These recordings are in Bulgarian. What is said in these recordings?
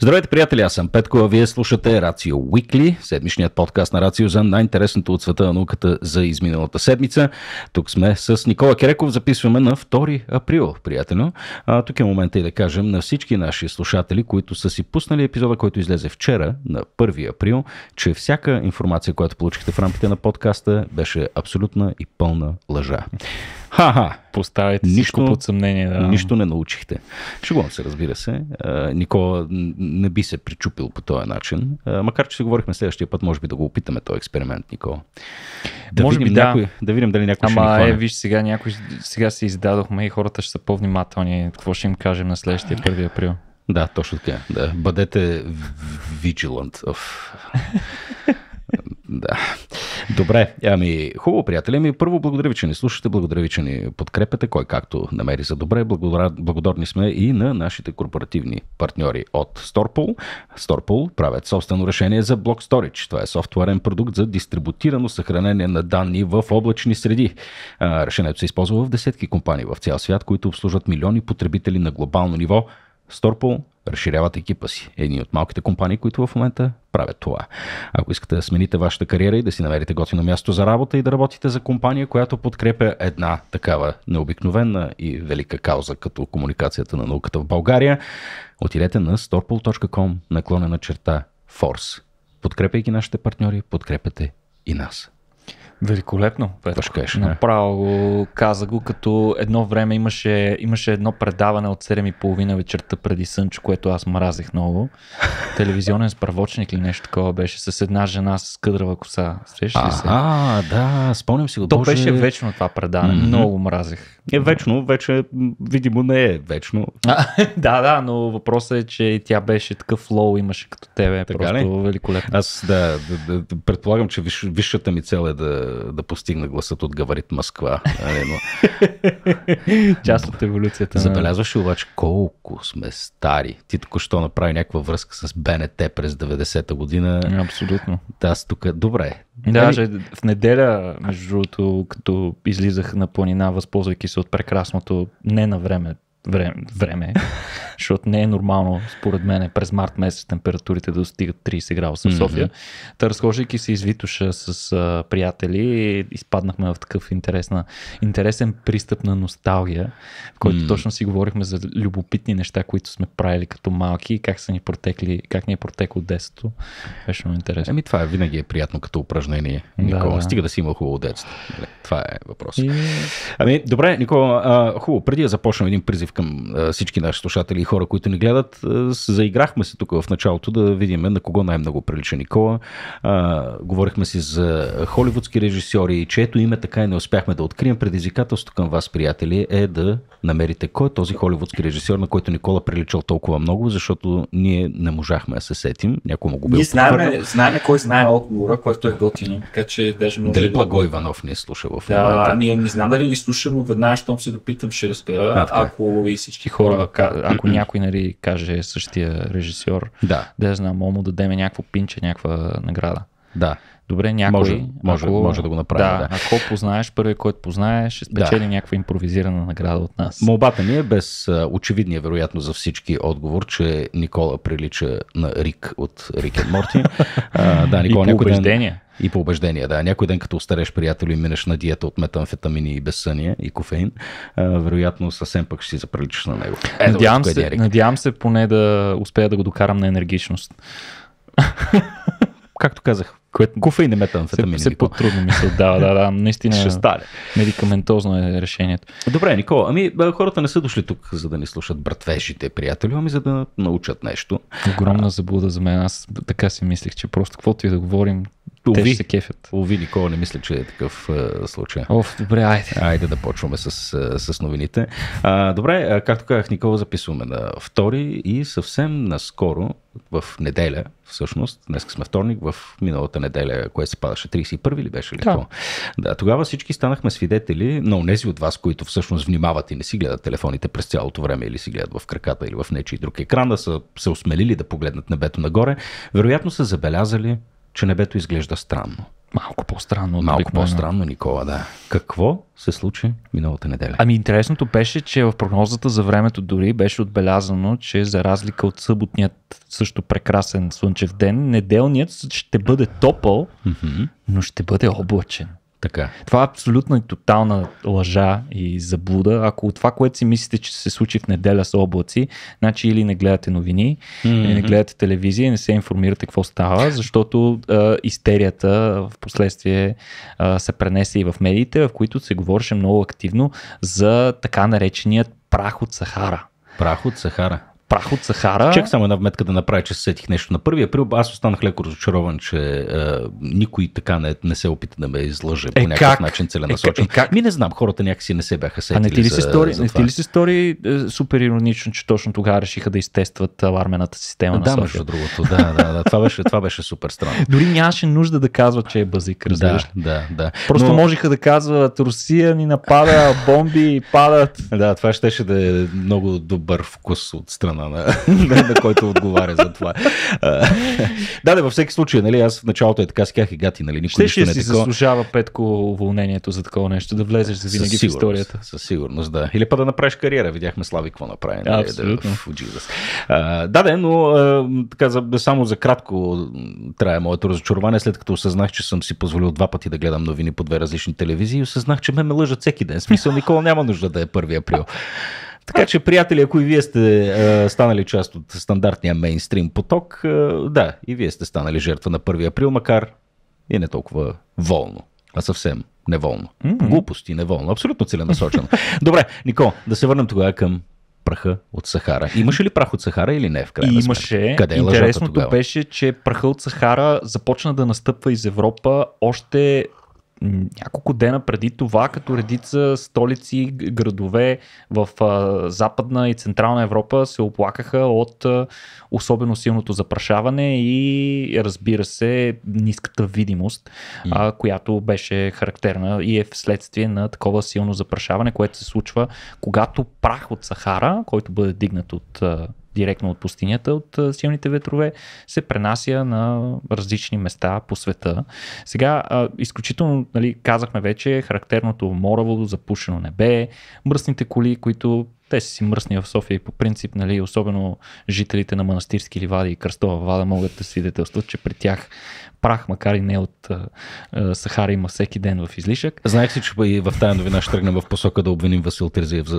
Здравейте, приятели! Аз съм Петко, а вие слушате Рацио Уикли, седмичният подкаст на Рацио за най-интересното от света на науката за изминалата седмица. Тук сме с Никола Кереков, записваме на 2 април, приятелю. А, тук е момента и да кажем на всички наши слушатели, които са си пуснали епизода, който излезе вчера, на 1 април, че всяка информация, която получихте в рамките на подкаста, беше абсолютна и пълна лъжа. Ха-ха. Поставяйте нищо, под съмнение. Да. Нищо не научихте. Шегувам се, разбира се. Никола не би се причупил по този начин. Макар, че си говорихме следващия път, може би да го опитаме този експеримент, Никола. Да може видим би, някой, да. да видим дали някой Ама, ще ни е, виж, сега, някой, сега се издадохме и хората ще са по-внимателни. Какво ще им кажем на следващия 1 април? Да, точно така. Е. Да. Бъдете vigilant. Да. Добре, ами хубаво, приятели. Ми първо благодаря ви, че ни слушате, благодаря ви, че ни подкрепяте, кой както намери за добре. благодарни сме и на нашите корпоративни партньори от Storpool. Storpool правят собствено решение за Block Storage. Това е софтуерен продукт за дистрибутирано съхранение на данни в облачни среди. Решението се използва в десетки компании в цял свят, които обслужват милиони потребители на глобално ниво. Storpool разширяват екипа си. Едни от малките компании, които в момента правят това. Ако искате да смените вашата кариера и да си намерите готино място за работа и да работите за компания, която подкрепя една такава необикновена и велика кауза, като комуникацията на науката в България, отидете на storpol.com наклонена черта Force. Подкрепяйки нашите партньори, подкрепете и нас. Великолепно. Петко. Направо го каза го, като едно време имаше, имаше едно предаване от 7.30 вечерта преди Сънчо, което аз мразих много. Телевизионен справочник или нещо такова беше с една жена с къдрава коса. Среща ли се? А, да, спомням си го. То Боже... беше вечно това предаване. Mm-hmm. Много мразих. Е вечно, вече видимо не е вечно. А, да, да, но въпросът е, че тя беше такъв лоу, имаше като тебе. Така просто ли? великолепно. Аз да, да, да, предполагам, че виш, висшата ми цел е да да постигна гласът от Гаварит Москва. Нали, но... Част от еволюцията. Забелязваш ли обаче колко сме стари? Ти току-що направи някаква връзка с БНТ през 90-та година. Абсолютно. Да, аз тук... Добре. Нали- даже в неделя, между другото, като излизах на планина, възползвайки се от прекрасното не на време време, време е. защото не е нормално, според мен, през март месец температурите да достигат 30 градуса в София. Mm-hmm. Та разхождайки се извитуша с а, приятели, изпаднахме в такъв интересна, интересен пристъп на носталгия, в който mm-hmm. точно си говорихме за любопитни неща, които сме правили като малки и как са ни протекли, как ни е протекло детството. Беше много интересно. Еми това е, винаги е приятно като упражнение. Никола, да, да. стига да си има хубаво детство. Нали, това е въпрос. И... Ами, добре, Никола, а, хубаво, преди да започнем един призив към всички наши слушатели и хора, които ни гледат. Заиграхме се тук в началото да видим на кого най-много прилича Никола. говорихме си за холивудски режисьори, чието име така и не успяхме да открием. Предизвикателството към вас, приятели, е да намерите кой е този холивудски режисьор, на който Никола приличал толкова много, защото ние не можахме да се сетим. Някой му го бил. Ние знаем, знаем кой знае отговора, който е готин. Така че даже може Дали Благо Иванов ни е слушал в момента? Да, ние не знам дали ни слушам, но веднага, щом се допитам, ще разбера. А, е. ако и ами, всички хора, ако някой нали, каже същия режисьор, да, да знам, му дадем някакво пинче, някаква награда. Да. Добре, някой. Може, ако, може да го направи. Да, да. Ако познаеш, първият, който познаеш, ще спечели да. някаква импровизирана награда от нас. Молбата ми е без очевидния, вероятно, за всички отговор, че Никола прилича на Рик от Рик и Морти. а, да, Никола, и по убеждение. Ден, и по убеждение, да. Някой ден, като остареш приятел и минеш на диета от метамфетамини и безсъние и кофеин, а, вероятно съвсем пък ще си заприличаш на него. Е, надявам, да, е се, е надявам се поне да успея да го докарам на енергичност. Както казах, което... не е метамфетамин. Все, все по-трудно ми се отдава, да, да, наистина. Ще стане. Медикаментозно е решението. Добре, Никола, ами хората не са дошли тук, за да ни слушат братвежите, приятели, ами за да научат нещо. Огромна заблуда за мен. Аз така си мислих, че просто каквото и да говорим, те ще се кефят. Никола, не мисля, че е такъв е, случай. Оф, добре, айде. Айде да почваме с, е, с новините. А, добре, е, както казах, Никола, записваме на втори и съвсем наскоро, в неделя, всъщност, днес сме вторник, в миналата неделя, което се падаше 31 ли беше ли? Да. да. Тогава всички станахме свидетели но унези от вас, които всъщност внимават и не си гледат телефоните през цялото време или си гледат в краката или в нечи друг екран, да са се осмелили да погледнат небето нагоре, вероятно са забелязали че небето изглежда странно. Малко по-странно. Малко по-странно, Никола, да. Какво се случи миналата неделя? Ами интересното беше, че в прогнозата за времето дори беше отбелязано, че за разлика от съботният също прекрасен слънчев ден, неделният ще бъде топъл, mm-hmm. но ще бъде облачен. Така. Това е абсолютно и тотална лъжа и заблуда. Ако това, което си мислите, че се случи в неделя с облаци, значи или не гледате новини, mm-hmm. или не гледате телевизия, не се информирате какво става, защото а, истерията в последствие а, се пренесе и в медиите, в които се говореше много активно за така нареченият прах от Сахара. Прах от Сахара прах от Сахара. Чек само една вметка да направя, че се сетих нещо. На 1 април аз останах леко разочарован, че е, никой така не, не се опита да ме излъже е, по някакъв как? начин е, целенасочен. Е, как? Ми не знам, хората някакси не се бяха сетили. А не ти ли се стори, за, не ти ли се стори е, супер иронично, че точно тогава решиха да изтестват алармената система е, да, на София? Да, между другото, да, да, да. Това беше, това беше супер странно. Дори нямаше нужда да казват, че е базик, разбираш да, Да, да. Просто Но... можеха да казват Русия ни напада, бомби падат. Да, това щеше да е много добър вкус от страна органа, на, на, на който отговаря за това. да, да, във всеки случай, нали, аз в началото е така си и гати, нали, никой нищо не е си такова. заслужава Петко уволнението за такова нещо, да влезеш за винаги в историята. Със сигурност, да. Или па да направиш кариера, видяхме Слави какво направи. Нали, е, Абсолютно. Да, да, да, но така, за, само за кратко трябва моето разочарование, след като осъзнах, че съм си позволил два пъти да гледам новини по две различни телевизии и осъзнах, че ме ме лъжат всеки ден. Смисъл, Никола няма нужда да е 1 април. Така че, приятели, ако и вие сте а, станали част от стандартния мейнстрим поток, а, да, и вие сте станали жертва на 1 април, макар и не толкова волно, а съвсем неволно. Mm-hmm. Глупости, неволно, абсолютно целенасочено. Добре, Нико, да се върнем тогава към праха от Сахара. Имаше ли прах от Сахара или не в крайна сметка? Имаше. Къде е Интересното беше, че праха от Сахара започна да настъпва из Европа още няколко дена преди това, като редица столици, градове в а, Западна и Централна Европа се оплакаха от а, особено силното запрашаване и разбира се ниската видимост, а, която беше характерна и е вследствие на такова силно запрашаване, което се случва, когато прах от Сахара, който бъде дигнат от а, директно от пустинята, от силните ветрове, се пренася на различни места по света. Сега, изключително, нали, казахме вече, характерното мораво, запушено небе, мръсните коли, които те са си мръсни в София и по принцип, нали, особено жителите на манастирски ливади и кръстова вада могат да свидетелстват, че при тях прах, макар и не от а, а, Сахара, има всеки ден в излишък. Знаех ли, че и в тази новина ще тръгнем в посока да обвиним Васил Терзиев за,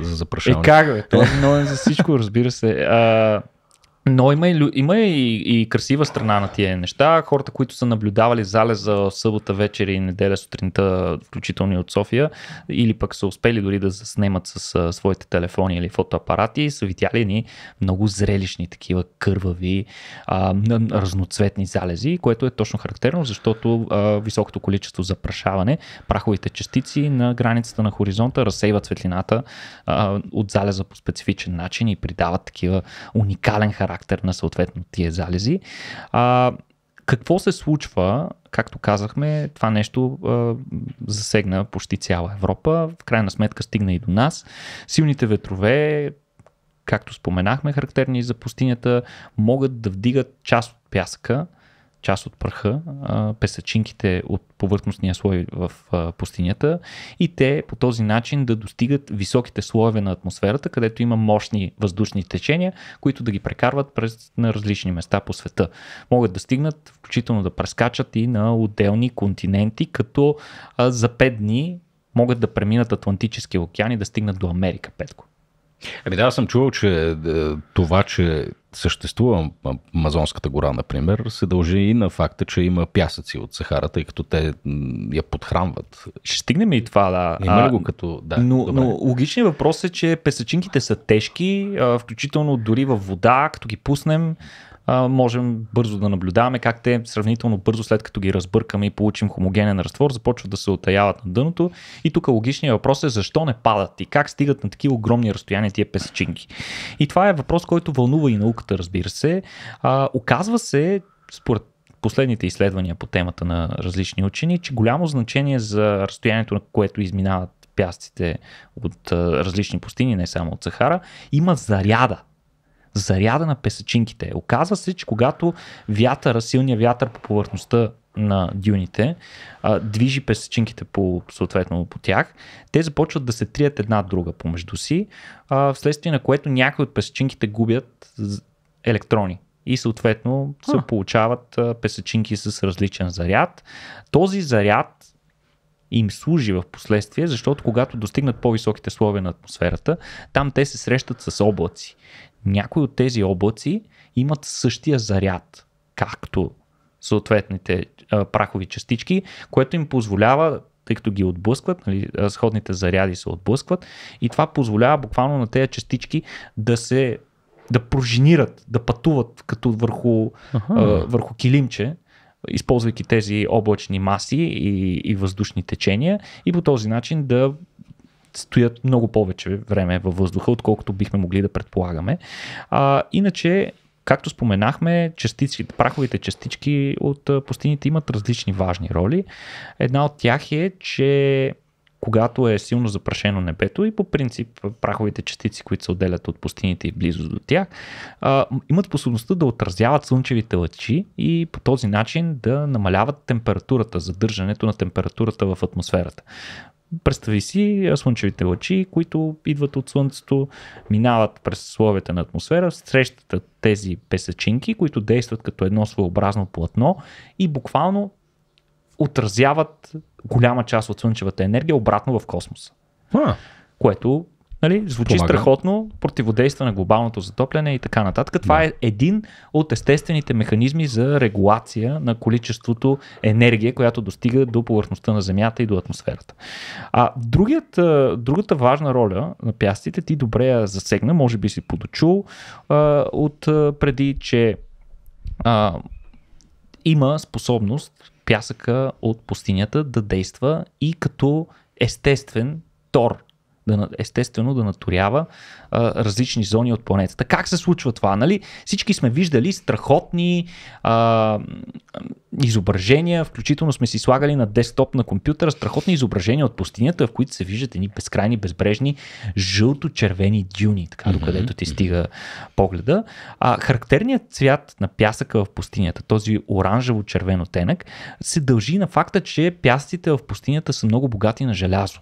за е, запрашаване? И как бе? Това е за всичко, разбира се. А, но има и, има и, и красива страна на тия неща. Хората, които са наблюдавали залеза събота вечер и неделя сутринта, включително и от София, или пък са успели дори да заснемат с а, своите телефони или фотоапарати, са видяли ни много зрелищни такива кървави, а, разноцветни залези, което е точно характерно, защото а, високото количество запрашаване, праховите частици на границата на хоризонта разсейват светлината а, от залеза по специфичен начин и придават такива уникален характер характер на съответно тия залези. А, какво се случва, както казахме, това нещо а, засегна почти цяла Европа, в крайна сметка стигна и до нас. Силните ветрове, както споменахме, характерни за пустинята, могат да вдигат част от пясъка, част от пръха, песъчинките от повърхностния слой в пустинята и те по този начин да достигат високите слоеве на атмосферата, където има мощни въздушни течения, които да ги прекарват през, на различни места по света. Могат да стигнат, включително да прескачат и на отделни континенти, като за 5 дни могат да преминат Атлантическия океан и да стигнат до Америка, Петко. Ами да, аз съм чувал, че е, това, че съществува Амазонската гора, например, се дължи и на факта, че има пясъци от сахарата, тъй като те я подхранват. Ще стигнем и това, да. Има а, го като... Да, но, но логичният въпрос е, че песъчинките са тежки, включително дори във вода, като ги пуснем, можем бързо да наблюдаваме как те сравнително бързо след като ги разбъркаме и получим хомогенен разтвор, започват да се отаяват на дъното. И тук логичният въпрос е защо не падат и как стигат на такива огромни разстояния тия песчинки. И това е въпрос, който вълнува и науката, разбира се. А, оказва се, според последните изследвания по темата на различни учени, че голямо значение за разстоянието, на което изминават пястите от а, различни пустини, не само от Сахара, има заряда заряда на песъчинките. Оказва се, че когато вятъра, силния вятър по повърхността на дюните, а, движи песъчинките по, съответно по тях, те започват да се трият една друга помежду си, а, вследствие на което някои от песъчинките губят електрони и съответно а. се получават песъчинки с различен заряд. Този заряд им служи в последствие, защото когато достигнат по-високите словия на атмосферата, там те се срещат с облаци някои от тези облаци имат същия заряд, както съответните а, прахови частички, което им позволява, тъй като ги отблъскват, нали, сходните заряди се отблъскват, и това позволява буквално на тези частички да се да прожинират, да пътуват като върху, ага. а, върху килимче, използвайки тези облачни маси и, и въздушни течения и по този начин да стоят много повече време във въздуха, отколкото бихме могли да предполагаме. А, иначе, Както споменахме, частички, праховите частички от пустините имат различни важни роли. Една от тях е, че когато е силно запрашено небето и по принцип праховите частици, които се отделят от пустините и близо до тях, а, имат способността да отразяват слънчевите лъчи и по този начин да намаляват температурата, задържането на температурата в атмосферата. Представи си слънчевите лъчи, които идват от Слънцето, минават през словията на атмосфера, срещат тези песъчинки, които действат като едно своеобразно платно и буквално отразяват голяма част от слънчевата енергия обратно в космоса. А. Което Нали? Звучи Помага. страхотно, противодейства на глобалното затопляне и така нататък. Това да. е един от естествените механизми за регулация на количеството енергия, която достига до повърхността на Земята и до атмосферата. А другият, другата важна роля на пястите, ти добре я засегна, може би си подочул от преди, че а, има способност пясъка от пустинята да действа и като естествен тор да, естествено да наторява а, различни зони от планетата. Как се случва това? Нали? Всички сме виждали страхотни а, изображения, включително сме си слагали на десктоп на компютъра страхотни изображения от пустинята, в които се виждат едни безкрайни, безбрежни, жълто-червени дюни, така докъдето ти стига погледа. А, характерният цвят на пясъка в пустинята, този оранжево-червен оттенък, се дължи на факта, че пясъците в пустинята са много богати на желязо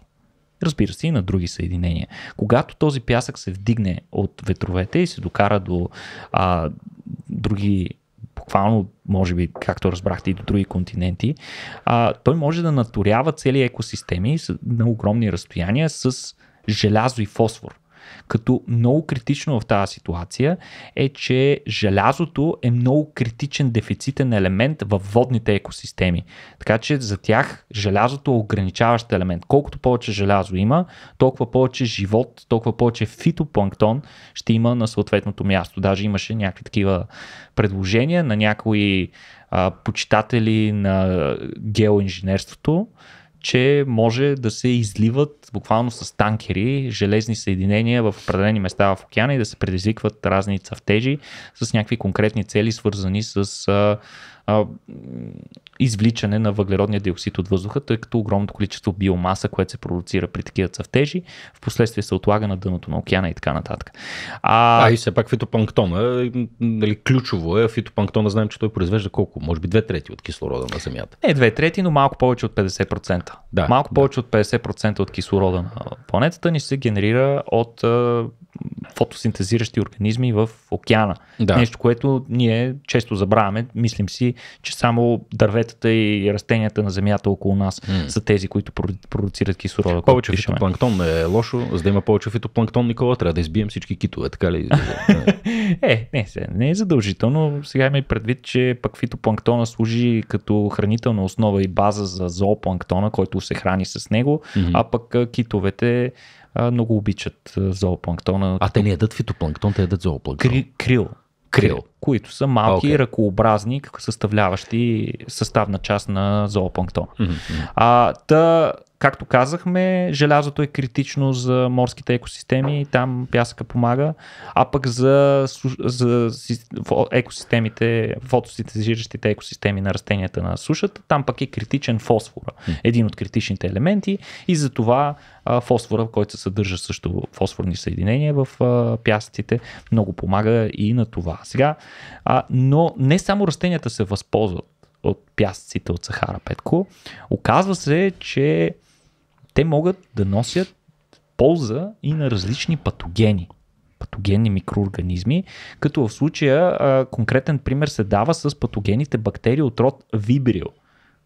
разбира се и на други съединения. Когато този пясък се вдигне от ветровете и се докара до а, други буквално, може би, както разбрахте и до други континенти, а, той може да наторява цели екосистеми на огромни разстояния с желязо и фосфор. Като много критично в тази ситуация е, че желязото е много критичен дефицитен елемент в водните екосистеми. Така че за тях желязото е ограничаващ елемент. Колкото повече желязо има, толкова повече живот, толкова повече фитопланктон ще има на съответното място. Даже имаше някакви такива предложения на някои а, почитатели на геоинженерството, че може да се изливат буквално с танкери железни съединения в определени места в океана и да се предизвикват разни цъфтежи с някакви конкретни цели, свързани с а, извличане на въглеродния диоксид от въздуха, тъй като огромното количество биомаса, което се продуцира при такива цъфтежи, в последствие се отлага на дъното на океана и така нататък. А, а и все пак фитопанктона е, нали, ключово е, Фитопанктона знаем, че той произвежда колко? Може би две трети от кислорода на Земята. Не две трети, но малко повече от 50%. Да, малко да. повече от 50% от кислорода на планетата ни се генерира от фотосинтезиращи организми в океана. Да. Нещо, което ние често забравяме. Мислим си, че само дърветата и растенията на земята около нас mm. са тези, които продуцират кислорода. Повече фитопланктон не е лошо. За да има повече фитопланктон, Никола, трябва да избием всички китове, така ли? е, не, не е задължително. Сега има и предвид, че пък фитопланктона служи като хранителна основа и база за зоопланктона, който се храни с него, mm-hmm. а пък китовете а, много обичат зоопланктона. А те не ядат фитопланктон, те ядат зоопланктон. Кри, крил. Крил. Които са малки, okay. ръкообразни, съставляващи съставна част на зоопланктона. Mm-hmm. А, та, Както казахме, желязото е критично за морските екосистеми и там пясъка помага, а пък за, за екосистемите, фотосинтезиращите екосистеми на растенията на сушата, там пък е критичен фосфора, един от критичните елементи и за това фосфора, в който се съдържа също фосфорни съединения в пясъците, много помага и на това. Сега, но не само растенията се възползват от пясъците от Сахара Петко. Оказва се, че те могат да носят полза и на различни патогени патогенни микроорганизми, като в случая а, конкретен пример се дава с патогените бактерии от род Вибрио.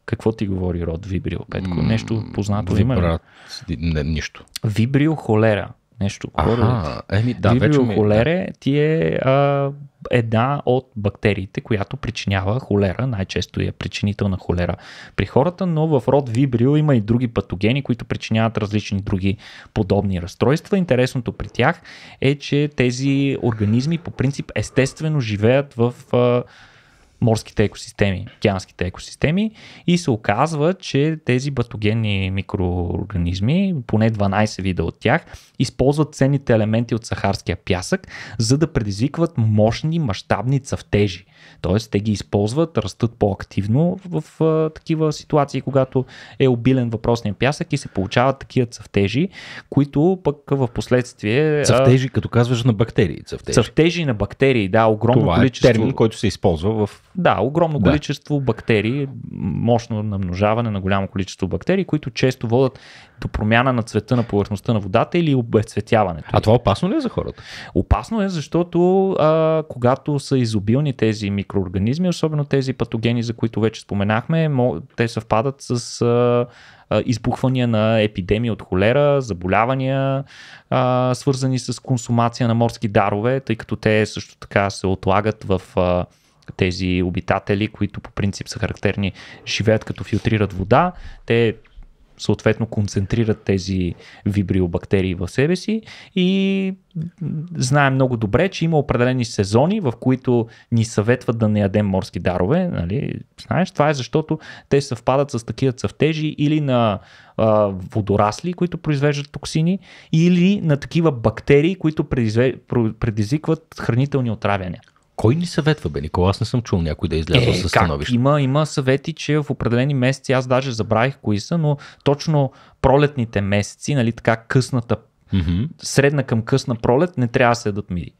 Какво ти говори род Вибрио, Петко? Нещо познато Вибрат... има ли? Не, нищо. Вибрио холера нещо такова. Еми, да, Вибрио е- холере да. ти е а, една от бактериите, която причинява холера, най-често е причинител на холера при хората, но в род вибрио има и други патогени, които причиняват различни други подобни разстройства. Интересното при тях е, че тези организми по принцип естествено живеят в а, морските екосистеми, океанските екосистеми и се оказва, че тези батогенни микроорганизми, поне 12 вида от тях, използват ценните елементи от сахарския пясък, за да предизвикват мощни мащабни цъфтежи. Тоест, те ги използват, растат по-активно в а, такива ситуации, когато е обилен въпросния пясък и се получават такива цъфтежи, които пък в последствие. Цъфтежи, като казваш на бактерии. Цъфтежи, цъфтежи на бактерии, да, огромно Това количество. Е термин, който се използва в. Да, огромно да. количество бактерии, мощно намножаване на голямо количество бактерии, които често водят до промяна на цвета на повърхността на водата или обецветяването. А това опасно ли е за хората? Опасно е, защото а, когато са изобилни тези микроорганизми, особено тези патогени, за които вече споменахме, те съвпадат с а, избухвания на епидемии от холера, заболявания, а, свързани с консумация на морски дарове, тъй като те също така се отлагат в. А, тези обитатели, които по принцип са характерни, живеят като филтрират вода. Те съответно концентрират тези вибриобактерии в себе си и знаем много добре, че има определени сезони, в които ни съветват да не ядем морски дарове. Нали? Знаеш, това е защото те съвпадат с такива цъфтежи или на а, водорасли, които произвеждат токсини, или на такива бактерии, които предизвикват хранителни отравяния. Кой ни съветва, бе, Никола? Аз не съм чул някой да е излязъл е, със становище. Има, има съвети, че в определени месеци, аз даже забравих кои са, но точно пролетните месеци, нали, така късната, mm-hmm. средна към късна пролет, не трябва да се ядат миди.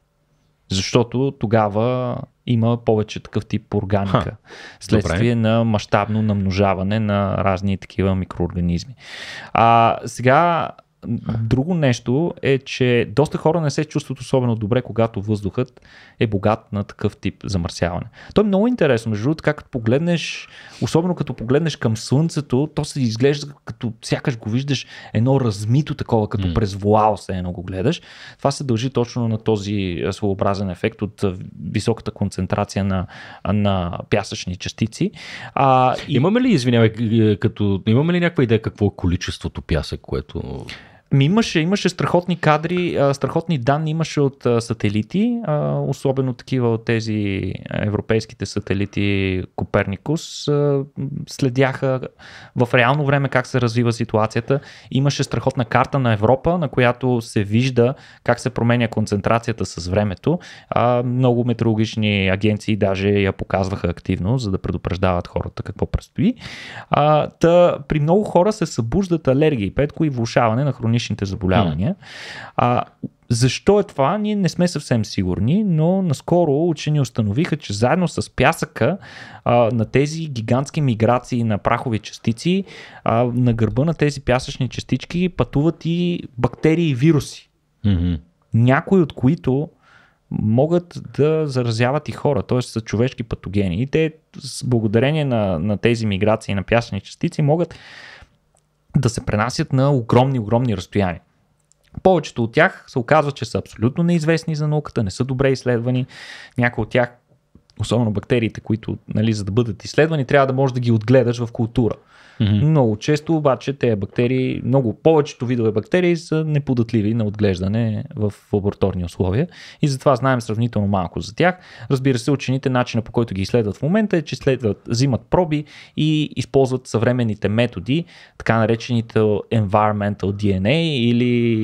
Защото тогава има повече такъв тип органика, Ха, следствие добре. на мащабно намножаване на разни такива микроорганизми. А, сега Друго нещо е, че доста хора не се чувстват особено добре, когато въздухът е богат на такъв тип замърсяване. То е много интересно, между другото, като погледнеш, особено като погледнеш към слънцето, то се изглежда като сякаш го виждаш едно размито такова, като mm. през вуал се едно го гледаш. Това се дължи точно на този своеобразен ефект от високата концентрация на, на пясъчни частици. А, Имаме ли, извинявай, е, като имаме ли някаква идея какво е количеството пясък, което ми имаше, имаше страхотни кадри, страхотни данни имаше от сателити, особено такива от тези европейските сателити Коперникус. следяха в реално време как се развива ситуацията. Имаше страхотна карта на Европа, на която се вижда как се променя концентрацията с времето. много метеорологични агенции даже я показваха активно, за да предупреждават хората какво предстои. та, при много хора се събуждат алергии, петко и влушаване на хронични хроничните заболявания. А, защо е това? Ние не сме съвсем сигурни, но наскоро учени установиха, че заедно с пясъка а, на тези гигантски миграции на прахови частици, а, на гърба на тези пясъчни частички пътуват и бактерии и вируси. Mm-hmm. Някои от които могат да заразяват и хора, т.е. са човешки патогени. И те, благодарение на, на тези миграции на пясъчни частици, могат да се пренасят на огромни, огромни разстояния. Повечето от тях се оказва, че са абсолютно неизвестни за науката, не са добре изследвани. Някои от тях, особено бактериите, които, нали, за да бъдат изследвани, трябва да можеш да ги отгледаш в култура. Mm-hmm. Много често обаче тези бактерии, много повечето видове бактерии са неподатливи на отглеждане в лабораторни условия и затова знаем сравнително малко за тях. Разбира се, учените начина по който ги изследват в момента е, че следват, взимат проби и използват съвременните методи, така наречените environmental DNA или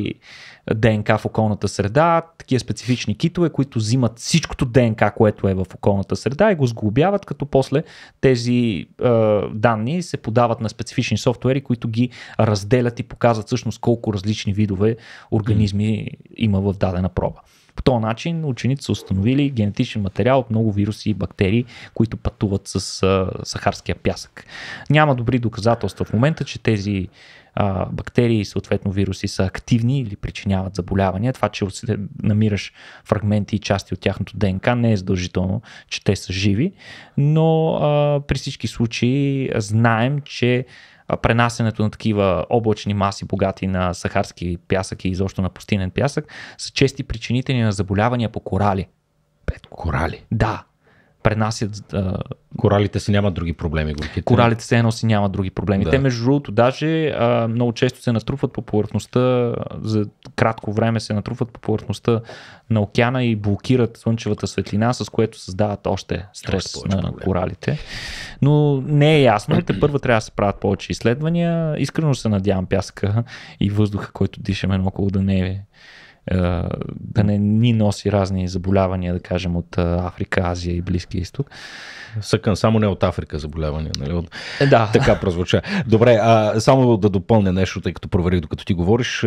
ДНК в околната среда, такива специфични китове, които взимат всичкото ДНК, което е в околната среда и го сглобяват, като после тези е, данни се подават на специфични софтуери, които ги разделят и показват всъщност колко различни видове организми mm. има в дадена проба. По този начин учените са установили генетичен материал от много вируси и бактерии, които пътуват с а, сахарския пясък. Няма добри доказателства в момента, че тези а, бактерии и съответно вируси са активни или причиняват заболявания. Това, че намираш фрагменти и части от тяхното ДНК не е задължително, че те са живи, но а, при всички случаи знаем, че пренасенето на такива облачни маси, богати на сахарски пясък и изобщо на пустинен пясък, са чести причинители на заболявания по корали. Пет корали? Да, пренасят. А... Коралите си нямат други проблеми. Горките. Коралите се едно си нямат други проблеми. Да. Те, между другото, даже а, много често се натрупват по повърхността, за кратко време се натрупват по повърхността на океана и блокират слънчевата светлина, с което създават още стрес още на проблем. коралите. Но не е ясно. Те първо трябва да се правят повече изследвания. Искрено се надявам пясъка и въздуха, който дишаме около да не е е, да не ни носи разни заболявания, да кажем, от е, Африка, Азия и Близкия изток. Съкън, само не от Африка заболявания, нали? От... Е, да. Така прозвуча. Добре, а, само да допълня нещо, тъй като проверих докато ти говориш,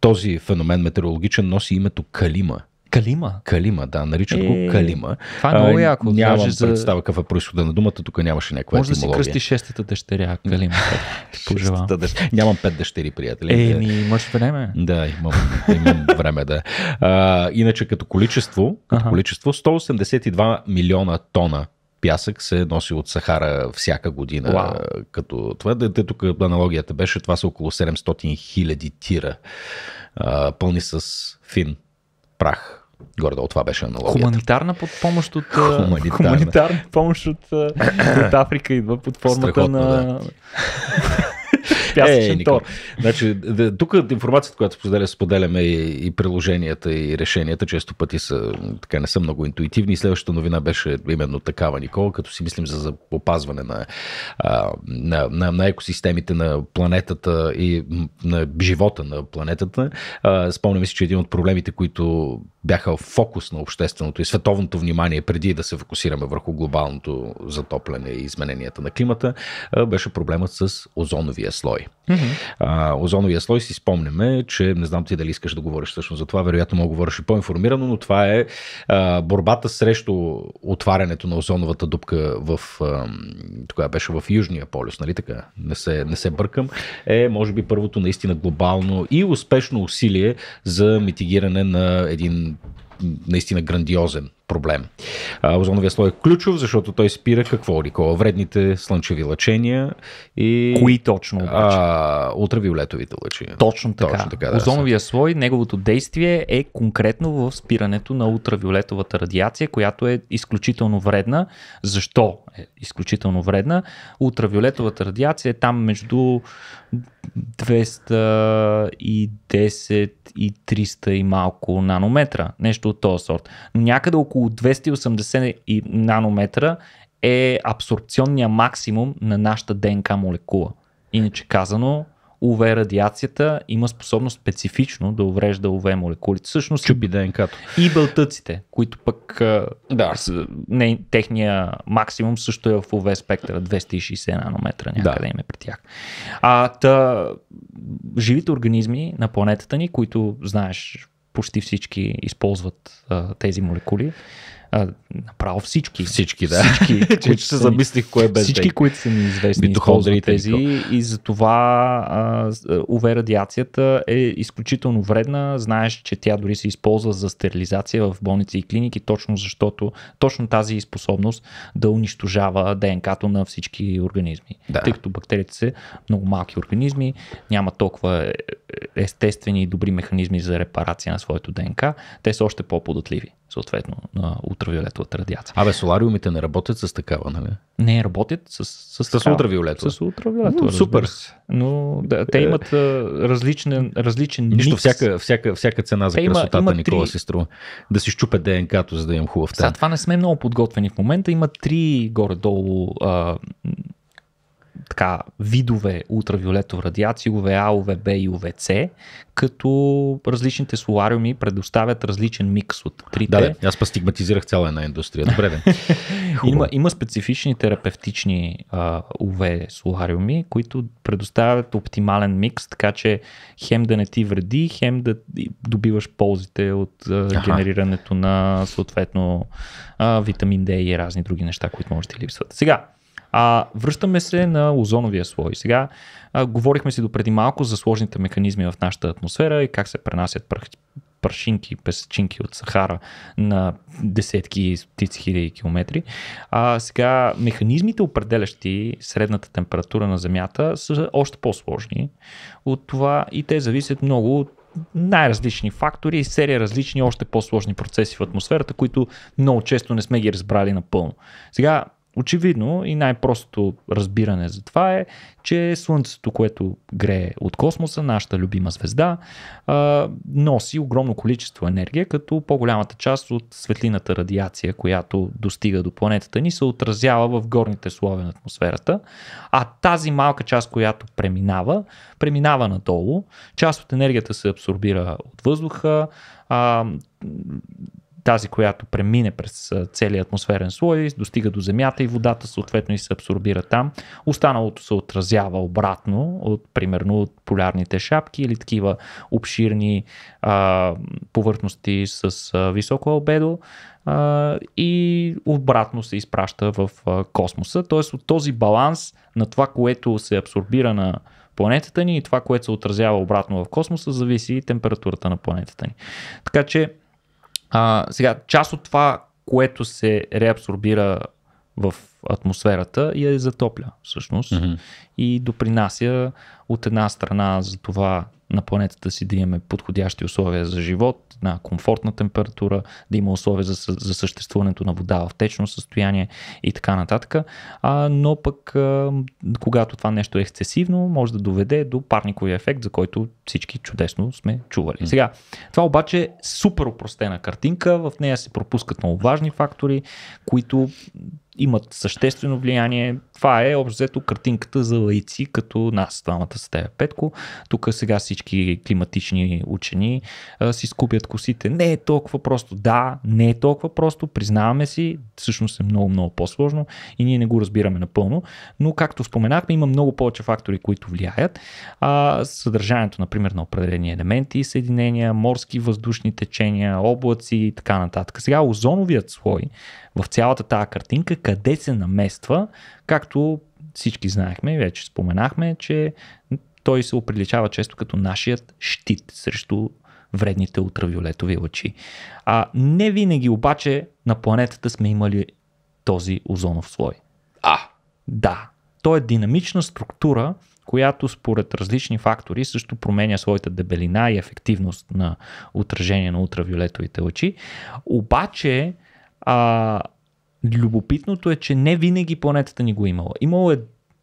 този феномен метеорологичен носи името Калима. Калима. Калима, да, наричат е... го Калима. Това е много яко. Нямам за... представа какъв е происхода на думата, тук нямаше някаква Може етимология. да си кръсти шестата дъщеря, Калима. Пожелавам. Дъщ... Нямам пет дъщери, приятели. Е, ми имаш време. Да, имам, имам време, да. А, иначе като количество, като ага. количество 182 милиона тона пясък се е носи от Сахара всяка година. Wow. Като това, де, тук аналогията беше, това са около 700 хиляди тира, а, пълни с фин прах Гордо, това беше аналогията. Хуманитарна под помощ от... Хуманитарна, хуманитарна помощ от, от Африка идва под формата Страхотно, на... Да. пясъчен е, тор. Значи, да, тук информацията, която споделя, споделяме и, и приложенията и решенията, често пъти са, така, не са много интуитивни. следващата новина беше именно такава, Никола, като си мислим за, за опазване на, а, на, на, на екосистемите на планетата и на живота на планетата. А, спомняме си, че един от проблемите, които бяха в фокус на общественото и световното внимание преди да се фокусираме върху глобалното затопляне и измененията на климата, беше проблемът с озоновия слой слой. Mm-hmm. А, озоновия слой си спомняме, че не знам ти дали искаш да говориш всъщност за това, вероятно мога говориш и по-информирано, но това е а, борбата срещу отварянето на озоновата дупка в, а, тогава беше в Южния полюс, нали така, не се, не се бъркам, е може би първото наистина глобално и успешно усилие за митигиране на един наистина грандиозен проблем. А, озоновия слой е ключов, защото той спира какво, Никола? Вредните слънчеви лъчения и... Кои точно обаче? А, ултравиолетовите лъчения. Точно така. Точно така да, озоновия да. слой, неговото действие е конкретно в спирането на ултравиолетовата радиация, която е изключително вредна. Защо е изключително вредна? Ултравиолетовата радиация е там между 210 и 300 и малко нанометра. Нещо от този сорт. Но някъде около около 280 нанометра е абсорбционния максимум на нашата ДНК молекула. Иначе казано, УВ радиацията има способност специфично да уврежда УВ молекулите. Всъщност чупи днк И бълтъците, които пък да. не, техния максимум също е в УВ спектъра 260 нанометра някъде да. има е при тях. А, та, живите организми на планетата ни, които знаеш почти всички използват а, тези молекули. А, направо всички. Всички, да. Всички, които се замислих кое е без Всички, които са ми известни, използват тези и затова а, УВ радиацията е изключително вредна. Знаеш, че тя дори се използва за стерилизация в болници и клиники, точно защото точно тази способност да унищожава ДНК-то на всички организми. Да. Тъй като бактериите са много малки организми, няма толкова е, е, естествени и добри механизми за репарация на своето ДНК, те са още по-податливи съответно на ултравиолетовата радиация. Абе, солариумите не работят с такава, нали? Не, работят с, с, с, такава, с ултравиолетова. С ултравиолетова. супер. Но да, те е. имат различен, различен Нищо, микс. всяка, всяка, всяка цена за те красотата, има, има Никола, три... си струва. Да си щупе ДНК-то, за да им хубав тен. това не сме много подготвени в момента. Има три горе-долу а, така, видове ултравиолетов радиация, UVA, УВБ и УВЦ, като различните солариуми предоставят различен микс от трите. Да, да аз пастигматизирах цяла една индустрия. Добре, да. има, има специфични терапевтични УВ солариуми, които предоставят оптимален микс, така че хем да не ти вреди, хем да добиваш ползите от а, генерирането на съответно а, витамин D и разни други неща, които може да ти липсват. Сега, а, връщаме се на озоновия слой. Сега а, говорихме си допреди малко за сложните механизми в нашата атмосфера и как се пренасят пръх, пършинки, песчинки от Сахара на десетки, стотици хиляди километри. А сега механизмите, определящи средната температура на Земята, са още по-сложни от това и те зависят много от най-различни фактори и серия различни, още по-сложни процеси в атмосферата, които много често не сме ги разбрали напълно. Сега Очевидно и най-простото разбиране за това е, че Слънцето, което грее от космоса, нашата любима звезда, носи огромно количество енергия, като по-голямата част от светлината радиация, която достига до планетата ни, се отразява в горните слове на атмосферата, а тази малка част, която преминава, преминава надолу, част от енергията се абсорбира от въздуха, а, тази, която премине през целия атмосферен слой, достига до земята и водата съответно и се абсорбира там. Останалото се отразява обратно, от, примерно от полярните шапки или такива обширни а, повърхности с а, високо албедо а, и обратно се изпраща в а, космоса. Тоест от този баланс на това, което се абсорбира на планетата ни и това, което се отразява обратно в космоса, зависи и температурата на планетата ни. Така че а, сега, част от това, което се реабсорбира в атмосферата, я затопля всъщност mm-hmm. и допринася от една страна за това на планетата си да имаме подходящи условия за живот, на комфортна температура, да има условия за, за съществуването на вода в течно състояние и така нататък. А, но пък, а, когато това нещо е ексцесивно, може да доведе до парниковия ефект, за който всички чудесно сме чували. Mm. Сега, това обаче е супер упростена картинка, в нея се пропускат много важни фактори, които имат съществено влияние. Това е общо взето картинката за лайци като нас, двамата с теб, Петко. Тук сега всички климатични учени а, си скупят косите. Не е толкова просто. Да, не е толкова просто. Признаваме си, всъщност е много, много по-сложно и ние не го разбираме напълно. Но, както споменахме, има много повече фактори, които влияят. А, съдържанието, например, на определени елементи, съединения, морски, въздушни течения, облаци и така нататък. Сега озоновият слой, в цялата тази картинка, къде се намества, както всички знаехме, вече споменахме, че той се оприличава често като нашият щит срещу вредните ултравиолетови лъчи. А не винаги обаче на планетата сме имали този озонов слой. А, да. Той е динамична структура, която според различни фактори също променя своята дебелина и ефективност на отражение на ултравиолетовите лъчи. Обаче а, любопитното е, че не винаги планетата ни го е имала. Имало е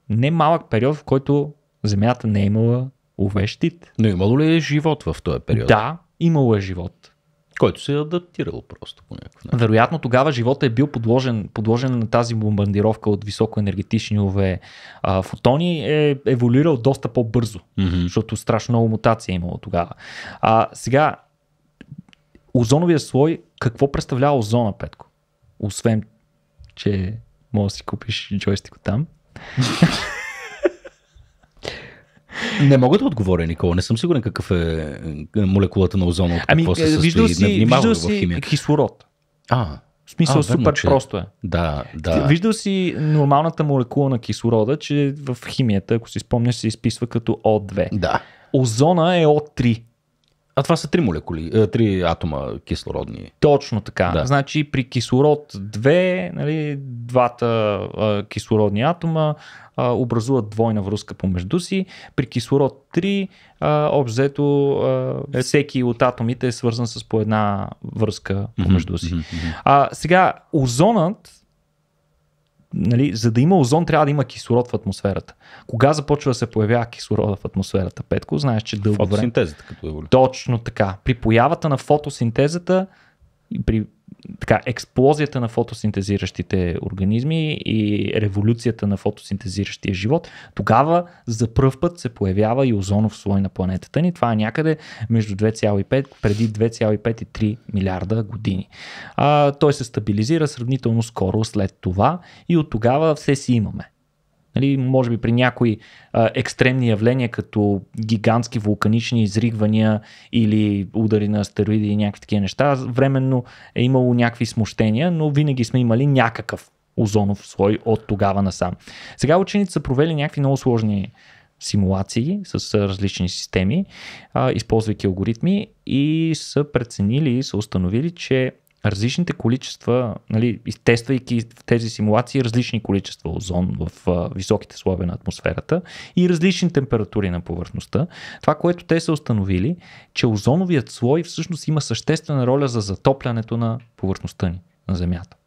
не малък период, в който Земята не е имала увещит. Но имало ли е живот в този период? Да, имало е живот. Който се е адаптирал просто по някакъв начин. Вероятно тогава живота е бил подложен, подложен на тази бомбардировка от високоенергетични ове фотони е еволюирал доста по-бързо, mm-hmm. защото страшно много мутация е имало тогава. А, сега, озоновия слой, какво представлява озона, Петко? освен, че можеш да си купиш джойстик от там. Не мога да отговоря, Никола. Не съм сигурен какъв е, е молекулата на озона. От ами, се виждал си, виждал си кислород. А, в смисъл, а, супер че... просто е. Да, да. Виждал си нормалната молекула на кислорода, че в химията, ако си спомняш, се изписва като О2. Да. Озона е О3. А това са три молекули, е, три атома кислородни. Точно така. Да. Значи при кислород 2, нали, двата а, кислородни атома а, образуват двойна връзка помежду си. При кислород 3, а, обзето, а, е. всеки от атомите е свързан с по една връзка помежду си. А, сега, озонът нали, за да има озон, трябва да има кислород в атмосферата. Кога започва да се появява кислорода в атмосферата, Петко? Знаеш, че дълго време. Фотосинтезата като е Точно така. При появата на фотосинтезата и при така, експлозията на фотосинтезиращите организми и революцията на фотосинтезиращия живот, тогава за пръв път се появява и озонов слой на планетата ни. Това е някъде между 2,5, преди 2,5 и 3 милиарда години. А, той се стабилизира сравнително скоро след това и от тогава все си имаме. Нали, може би при някои а, екстремни явления, като гигантски вулканични изригвания или удари на астероиди и някакви такива неща, временно е имало някакви смущения, но винаги сме имали някакъв озонов слой от тогава насам. Сега учените са провели някакви много сложни симулации с различни системи, а, използвайки алгоритми и са преценили и са установили, че различните количества, нали, изтествайки в тези симулации различни количества озон в а, високите слоеве на атмосферата и различни температури на повърхността, това, което те са установили, че озоновият слой всъщност има съществена роля за затоплянето на повърхността ни, на Земята.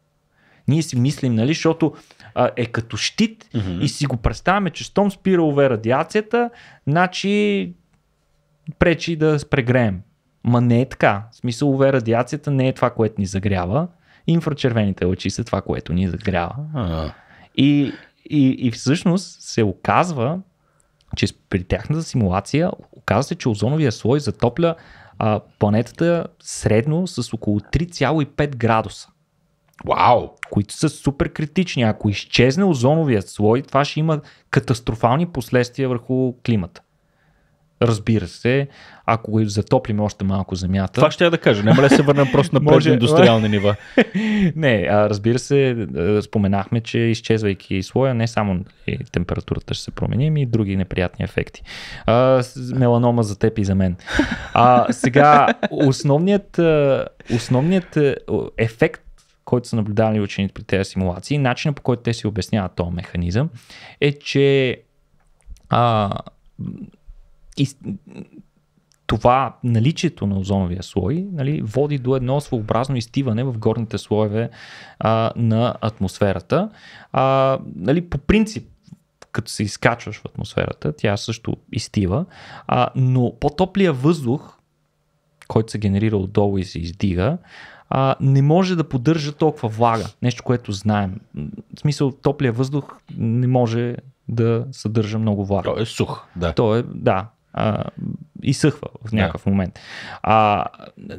Ние си мислим, нали, защото а, е като щит mm-hmm. и си го представяме, че щом спира радиацията, значи пречи да спрегреем Ма не е така. В смисъл UV радиацията не е това, което ни загрява. Инфрачервените лъчи са това, което ни загрява. И, и, и всъщност се оказва, че при тяхната симулация оказва се, че озоновия слой затопля а, планетата средно с около 3,5 градуса. Вау! Които са супер критични. Ако изчезне озоновия слой, това ще има катастрофални последствия върху климата. Разбира се, ако затоплим още малко земята. Това ще я да кажа. Няма да се върнем просто на индустриални нива. не, а, разбира се, е, споменахме, че изчезвайки слоя, не само нали, температурата ще се промени, ами и други неприятни ефекти. А, меланома за теб и за мен. А, сега, основният, основният ефект който са наблюдали учените при тези симулации, начинът по който те си обясняват този механизъм е, че а, и това наличието на озоновия слой нали, води до едно своеобразно изтиване в горните слоеве а, на атмосферата. А, нали, по принцип, като се изкачваш в атмосферата, тя също изтива, а, но по-топлия въздух, който се генерира отдолу и се издига, а, не може да поддържа толкова влага. Нещо, което знаем. В смисъл, топлия въздух не може да съдържа много влага. Той е сух, да. Той е, да, а, изсъхва в някакъв yeah. момент. А,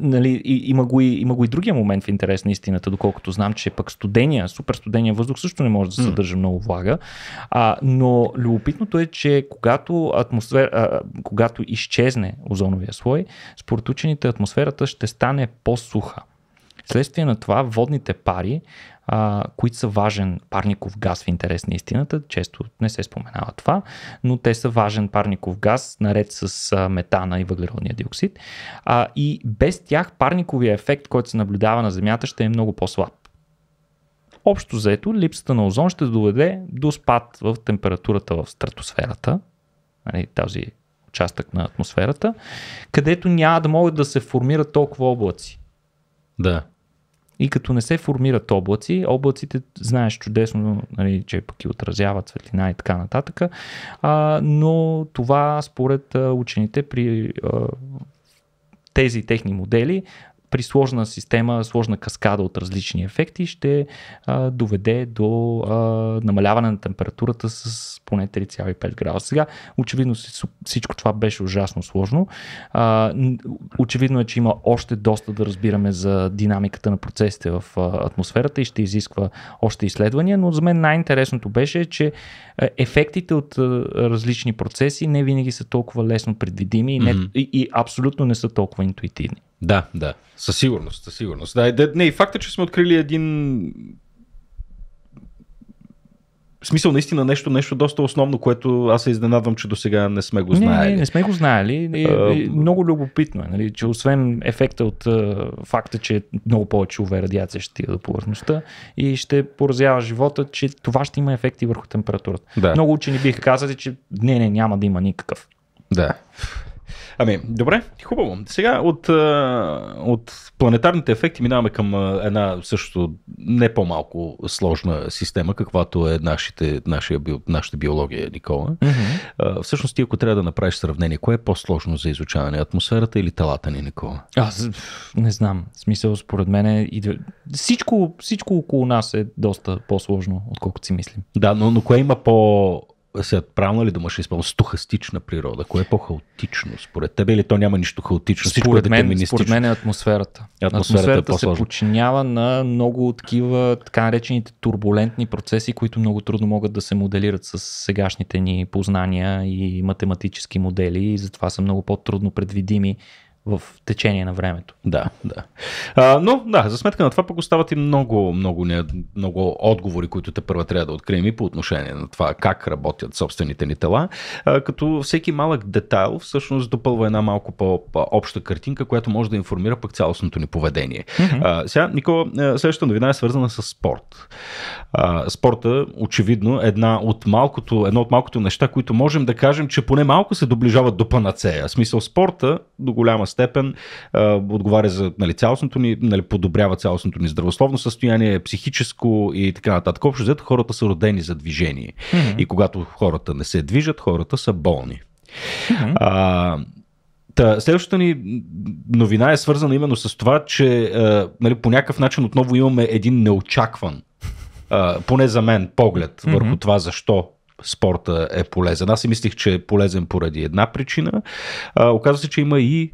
нали, и, има, го и, има го и другия момент в интерес на истината, доколкото знам, че пък студения, супер студения въздух също не може да съдържа mm. много влага. А, но любопитното е, че когато, атмосфер, а, когато изчезне озоновия слой, според учените атмосферата ще стане по-суха. Следствие на това водните пари, а, които са важен парников газ в интерес на истината, често не се споменава това, но те са важен парников газ наред с а, метана и въглеродния диоксид. А, и без тях парниковия ефект, който се наблюдава на Земята, ще е много по-слаб. Общо заето, липсата на озон ще доведе до спад в температурата в стратосферата, тази нали, този участък на атмосферата, където няма да могат да се формират толкова облаци. Да. И като не се формират облаци, облаците знаеш чудесно, нали, че пък и отразяват светлина и така нататък, а, но това според а, учените при а, тези техни модели при сложна система, сложна каскада от различни ефекти ще а, доведе до а, намаляване на температурата с поне 3,5 градуса. Сега, очевидно всичко това беше ужасно сложно. А, очевидно е, че има още доста да разбираме за динамиката на процесите в атмосферата и ще изисква още изследвания, но за мен най-интересното беше, че ефектите от различни процеси не винаги са толкова лесно предвидими и, не, и, и абсолютно не са толкова интуитивни. Да, да. Със сигурност, със сигурност. Да, не, и факта, че сме открили един в смисъл наистина нещо, нещо доста основно, което аз се изненадвам, че до сега не сме го знаели. Не, не сме го знаели. И, а... и много любопитно е, нали, че освен ефекта от а, факта, че много повече уве радиация ще стига до повърхността и ще поразява живота, че това ще има ефекти върху температурата. Да. Много учени биха казали, че не, не, няма да има никакъв. Да. Ами, добре, хубаво. Сега от, от планетарните ефекти минаваме към една също не по-малко сложна система, каквато е нашите, нашия, нашата биология, Никола. Mm-hmm. Всъщност ти ако трябва да направиш сравнение, кое е по-сложно за изучаване? Атмосферата или телата ни, Никола? Аз не знам. В смисъл, според мен е... Всичко, всичко около нас е доста по-сложно, отколкото си мислим. Да, но, но кое има по е, сега, правилно е ли дума ще използвам? Стохастична природа. Кое е по-хаотично според тебе или то няма нищо хаотично? Според мен, е според мен е атмосферата. Атмосферата, е атмосферата е се подчинява на много такива така наречените турбулентни процеси, които много трудно могат да се моделират с сегашните ни познания и математически модели и затова са много по-трудно предвидими в течение на времето. Да, да. А, но да, за сметка на това пък остават и много, много, много отговори, които те първа трябва да открием и по отношение на това как работят собствените ни тела, а, като всеки малък детайл всъщност допълва една малко по-обща картинка, която може да информира пък цялостното ни поведение. А, сега, Никола, следващата новина е свързана с спорт. А, спорта, очевидно, една от малкото, едно от малкото неща, които можем да кажем, че поне малко се доближават до панацея. В смисъл спорта до голяма степен, отговаря за нали, цялостното ни, нали, подобрява цялостното ни здравословно състояние, психическо и така нататък. Общо взето хората са родени за движение. Mm-hmm. И когато хората не се движат, хората са болни. Mm-hmm. А, Та, следващата ни новина е свързана именно с това, че а, нали, по някакъв начин отново имаме един неочакван, а, поне за мен, поглед mm-hmm. върху това защо спорта е полезен. Аз си мислих, че е полезен поради една причина. А, оказва се, че има и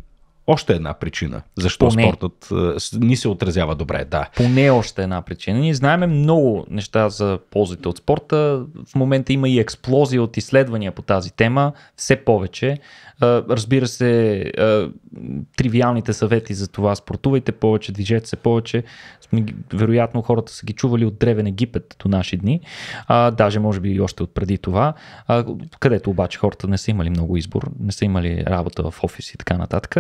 още една причина, защо Поне. спортът е, ни се отразява добре. Да. Поне още една причина. Ние знаеме много неща за ползите от спорта. В момента има и експлозия от изследвания по тази тема, все повече. Е, разбира се, е, тривиалните съвети за това спортувайте повече, движете се повече. Вероятно хората са ги чували от Древен Египет до наши дни, даже може би и още от преди това, където обаче хората не са имали много избор, не са имали работа в офис и така нататък.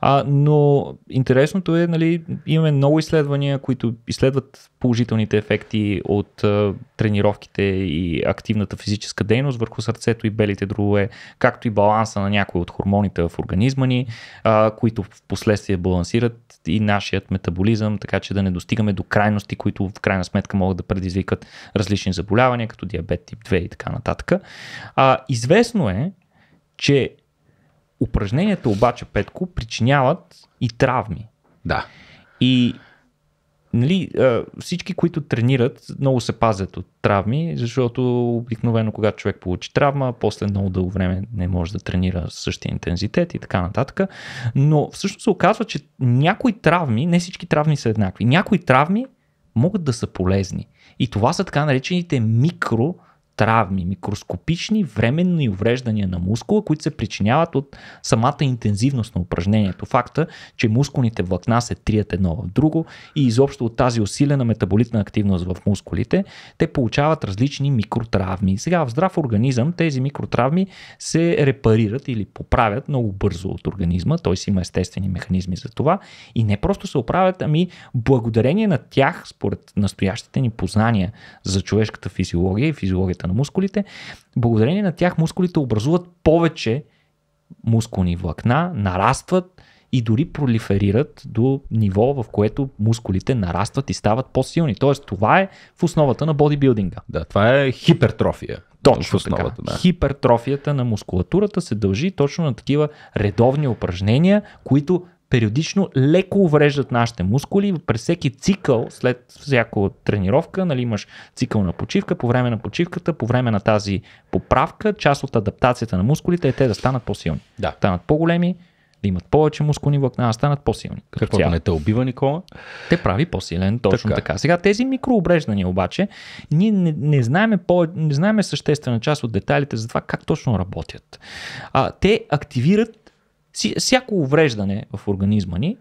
А, но интересното е, нали, имаме много изследвания, които изследват положителните ефекти от а, тренировките и активната физическа дейност върху сърцето и белите дробове, както и баланса на някои от хормоните в организма ни, а, които в последствие балансират и нашият метаболизъм, така че да не достигаме до крайности, които в крайна сметка могат да предизвикат различни заболявания, като диабет тип 2 и така нататък. А, известно е, че Упражненията обаче, Петко, причиняват и травми. Да. И нали, всички, които тренират, много се пазят от травми, защото обикновено, когато човек получи травма, после много дълго време не може да тренира същия интензитет и така нататък. Но всъщност се оказва, че някои травми, не всички травми са еднакви, някои травми могат да са полезни. И това са така наречените микро травми, микроскопични временни увреждания на мускула, които се причиняват от самата интензивност на упражнението. Факта, че мускулните влакна се трият едно в друго и изобщо от тази усилена метаболитна активност в мускулите, те получават различни микротравми. Сега в здрав организъм тези микротравми се репарират или поправят много бързо от организма, т.е. има естествени механизми за това и не просто се оправят, ами благодарение на тях, според настоящите ни познания за човешката физиология и физиологията на мускулите. Благодарение на тях мускулите образуват повече мускулни влакна, нарастват и дори пролиферират до ниво, в което мускулите нарастват и стават по-силни. Тоест, това е в основата на бодибилдинга. Да, това е хипертрофия. Точно основата, така. Да. Хипертрофията на мускулатурата се дължи точно на такива редовни упражнения, които периодично леко увреждат нашите мускули. През всеки цикъл, след всяко тренировка, нали, имаш цикъл на почивка, по време на почивката, по време на тази поправка, част от адаптацията на мускулите е те да станат по-силни. Да. Станат по-големи, да имат повече мускулни влакна, да станат по-силни. Каквото цяло. не те убива, Никола. Те прави по-силен, точно така. така. Сега тези микрообреждания обаче, ние не, не, знаеме, по, не знаем съществена част от детайлите за това как точно работят. А, те активират всяко увреждане в организма ни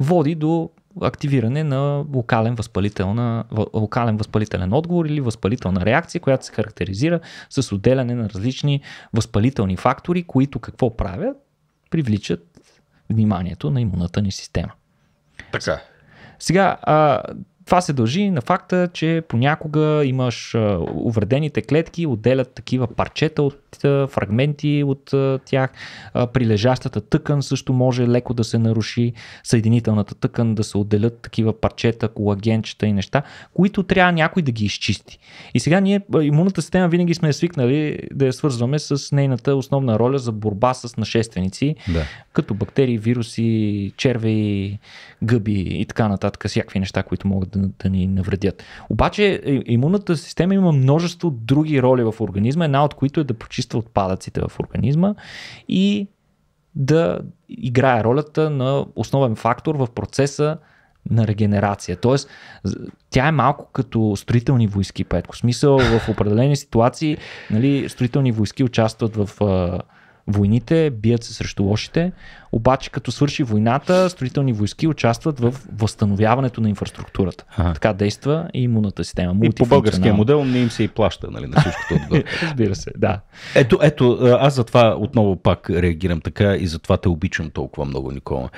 води до активиране на локален, локален възпалителен отговор или възпалителна реакция, която се характеризира с отделяне на различни възпалителни фактори, които какво правят? Привличат вниманието на имунната ни система. Така. Сега, а, това се дължи на факта, че понякога имаш увредените клетки, отделят такива парчета от фрагменти от тях. Прилежащата тъкан също може леко да се наруши, съединителната тъкан да се отделят такива парчета, колагенчета и неща, които трябва някой да ги изчисти. И сега ние, имунната система, винаги сме свикнали да я свързваме с нейната основна роля за борба с нашественици, да. като бактерии, вируси, червеи, гъби и така нататък, всякакви неща, които могат да, да ни навредят. Обаче е, имунната система има множество други роли в организма, една от които е да почиства изчиства отпадъците в организма и да играе ролята на основен фактор в процеса на регенерация. Тоест, тя е малко като строителни войски, Петко. В смисъл, в определени ситуации, нали, строителни войски участват в войните, бият се срещу лошите, обаче като свърши войната, строителни войски участват в възстановяването на инфраструктурата. Ага. Така действа и имунната система. И по българския модел не им се и плаща нали, на всичкото отгоре. Разбира се, да. Ето, ето, аз затова отново пак реагирам така и затова те обичам толкова много, Никола.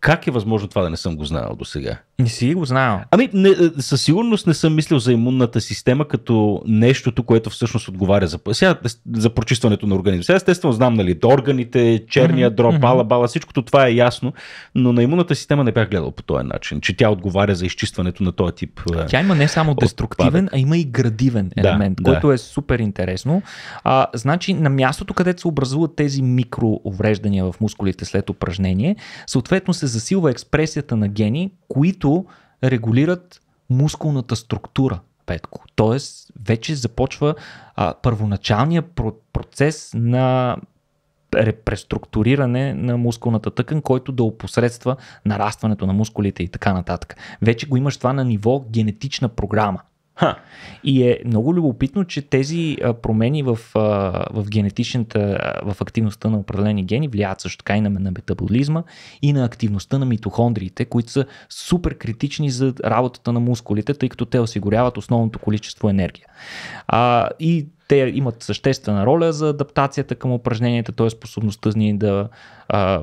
Как е възможно това да не съм го знаел до сега? Не си го знаел. Ами, не, е, със сигурност не съм мислил за имунната система като нещото, което всъщност отговаря за, сега, за прочистването на организма. Сега естествено знам, нали, органите, черния дроб, mm-hmm. бала, бала, всичкото това е ясно, но на имунната система не бях гледал по този начин, че тя отговаря за изчистването на този тип. Е, тя има не само деструктивен, отпадък. а има и градивен елемент, да, който да. е супер интересно. А, значи, на мястото, където се образуват тези микроувреждания в мускулите след упражнение, съответно се засилва експресията на гени, които които регулират мускулната структура. Петко. Тоест, вече започва а, първоначалния процес на преструктуриране на мускулната тъкан, който да опосредства нарастването на мускулите и така нататък. Вече го имаш това на ниво генетична програма. Ха. И е много любопитно, че тези промени в, в генетичната, в активността на определени гени влияят също така и на, на метаболизма и на активността на митохондриите, които са супер критични за работата на мускулите, тъй като те осигуряват основното количество енергия. А, и те имат съществена роля за адаптацията към упражненията, т.е. способността ни да а,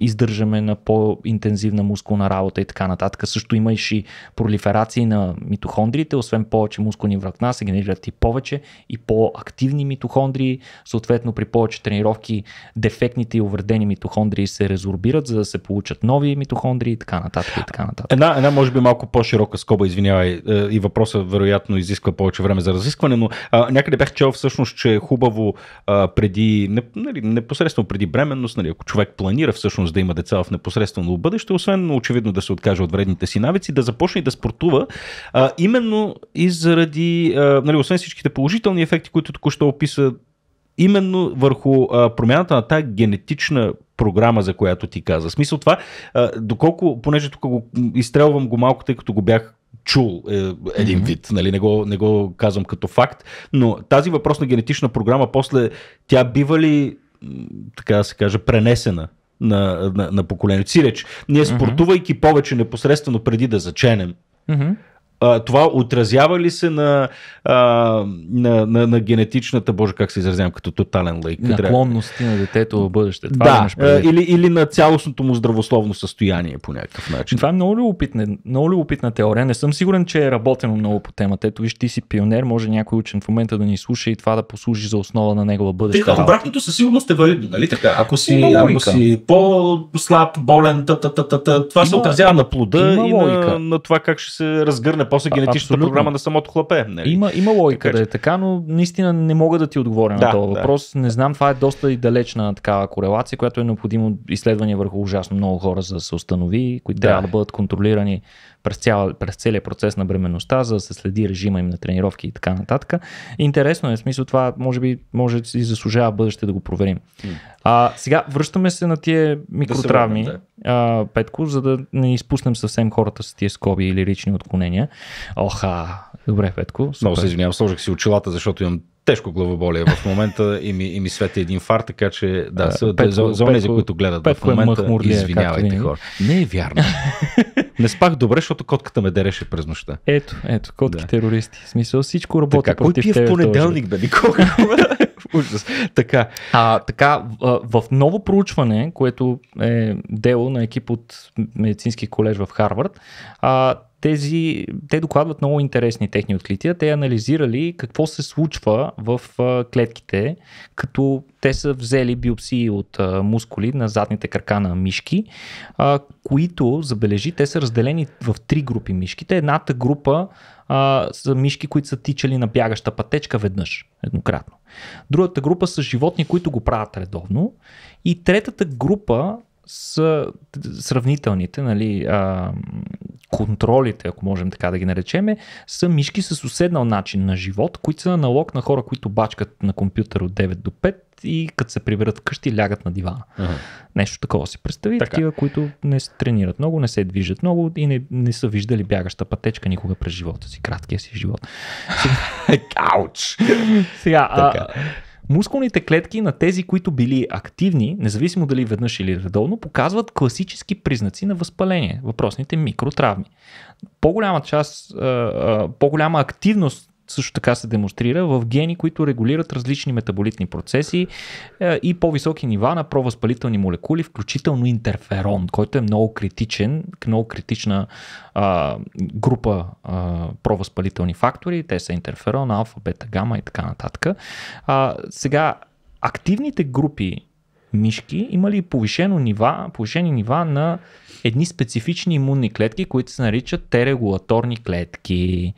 издържаме на по-интензивна мускулна работа и така нататък. Също имаш и пролиферации на митохондриите, освен повече мускулни връкна се генерират и повече и по-активни митохондрии, съответно при повече тренировки дефектните и увредени митохондрии се резорбират, за да се получат нови митохондрии и така нататък. И така нататък. Една, една може би малко по-широка скоба, извинявай, е, и въпроса вероятно изисква повече време за разискване, но а, някъде бях чел всъщност, че е хубаво а, преди, не, нали, непосредствено преди бременност, нали, ако човек планира всъщност да има деца в непосредствено бъдеще, освен очевидно да се откаже от вредните си навици, да започне да спортува, а, именно и заради, а, нали, освен всичките положителни ефекти, които току-що описа, именно върху а, промяната на тази генетична програма, за която ти каза. Смисъл това, а, доколко, понеже тук го изстрелвам го малко, тъй като го бях чул е, един вид, нали, не го, не го казвам като факт, но тази въпрос на генетична програма, после тя бива ли така да се каже, пренесена на, на, на поколението. Сиреч, ние спортувайки повече непосредствено преди да заченем, mm-hmm това отразява ли се на, а, на, на, на генетичната, боже как се изразявам, като тотален лайк? Наклонности на детето в бъдеще. Това да, или, или на цялостното му здравословно състояние по някакъв начин. Това е много любопитна, много любопитна теория. Не съм сигурен, че е работено много по темата. Ето виж, ти си пионер, може някой учен в момента да ни слуша и това да послужи за основа на негова бъдеще. работа. Обратното със сигурност е валидно, нали така? Ако си, ако си по-слаб, болен, та, та, та, та, това има, се отразява на плода и на, на това как ще се разгърне после генетичната програма на самото хлапе. Нали? Има, има логика така, да е така, но наистина не мога да ти отговоря да, на този да. въпрос. Не знам, това е доста и далечна такава корелация, която е необходимо изследване върху ужасно много хора, за да се установи, които да. трябва да бъдат контролирани през, цял, през целият процес на бременността, за да се следи режима им на тренировки и така нататък. Интересно е, в смисъл това може би може и заслужава бъдеще да го проверим. А, сега връщаме се на тия микротравми, да върнем, да. А, Петко, за да не изпуснем съвсем хората с тия скоби или лични отклонения. Оха, добре, Петко. Супер. Много се извинявам, сложих си очилата, защото имам тежко главоболие в момента и ми, и ми свети един фар, така че да, са, петко, за, онези, които гледат петко в е момента, е махмурлия, извинявайте хора. Не е вярно. не спах добре, защото котката ме дереше през нощта. Ето, ето, котки да. терористи. В смисъл всичко работи така, против кой пие в понеделник, бе, никога? Ужас. Така. А, така, в ново проучване, което е дело на екип от медицински колеж в Харвард, а, тези, те докладват много интересни техни открития. Те анализирали какво се случва в клетките, като те са взели биопсии от мускули на задните крака на мишки, които, забележи, те са разделени в три групи мишките. Едната група а, са мишки, които са тичали на бягаща пътечка веднъж, еднократно. Другата група са животни, които го правят редовно. И третата група са сравнителните, нали, а, контролите, ако можем така да ги наречеме, са мишки с уседнал начин на живот, които са налог на хора, които бачкат на компютър от 9 до 5 и като се приберат вкъщи, лягат на дивана. Ага. Нещо такова си представи. Така. Такива, които не се тренират много, не се движат много и не, не са виждали бягаща пътечка никога през живота си, краткия си живот. Ауч! Сега, а, Мускулните клетки на тези, които били активни, независимо дали веднъж или редовно, показват класически признаци на възпаление, въпросните микротравми. По-голяма част, по-голяма активност също така се демонстрира в гени, които регулират различни метаболитни процеси е, и по-високи нива на провъзпалителни молекули, включително интерферон, който е много критичен, много критична а, група а, провъзпалителни фактори. Те са интерферон, алфа, бета, гама и така нататък. А, сега, активните групи мишки имали повишено нива, повишени нива на едни специфични имунни клетки, които се наричат терегулаторни регулаторни клетки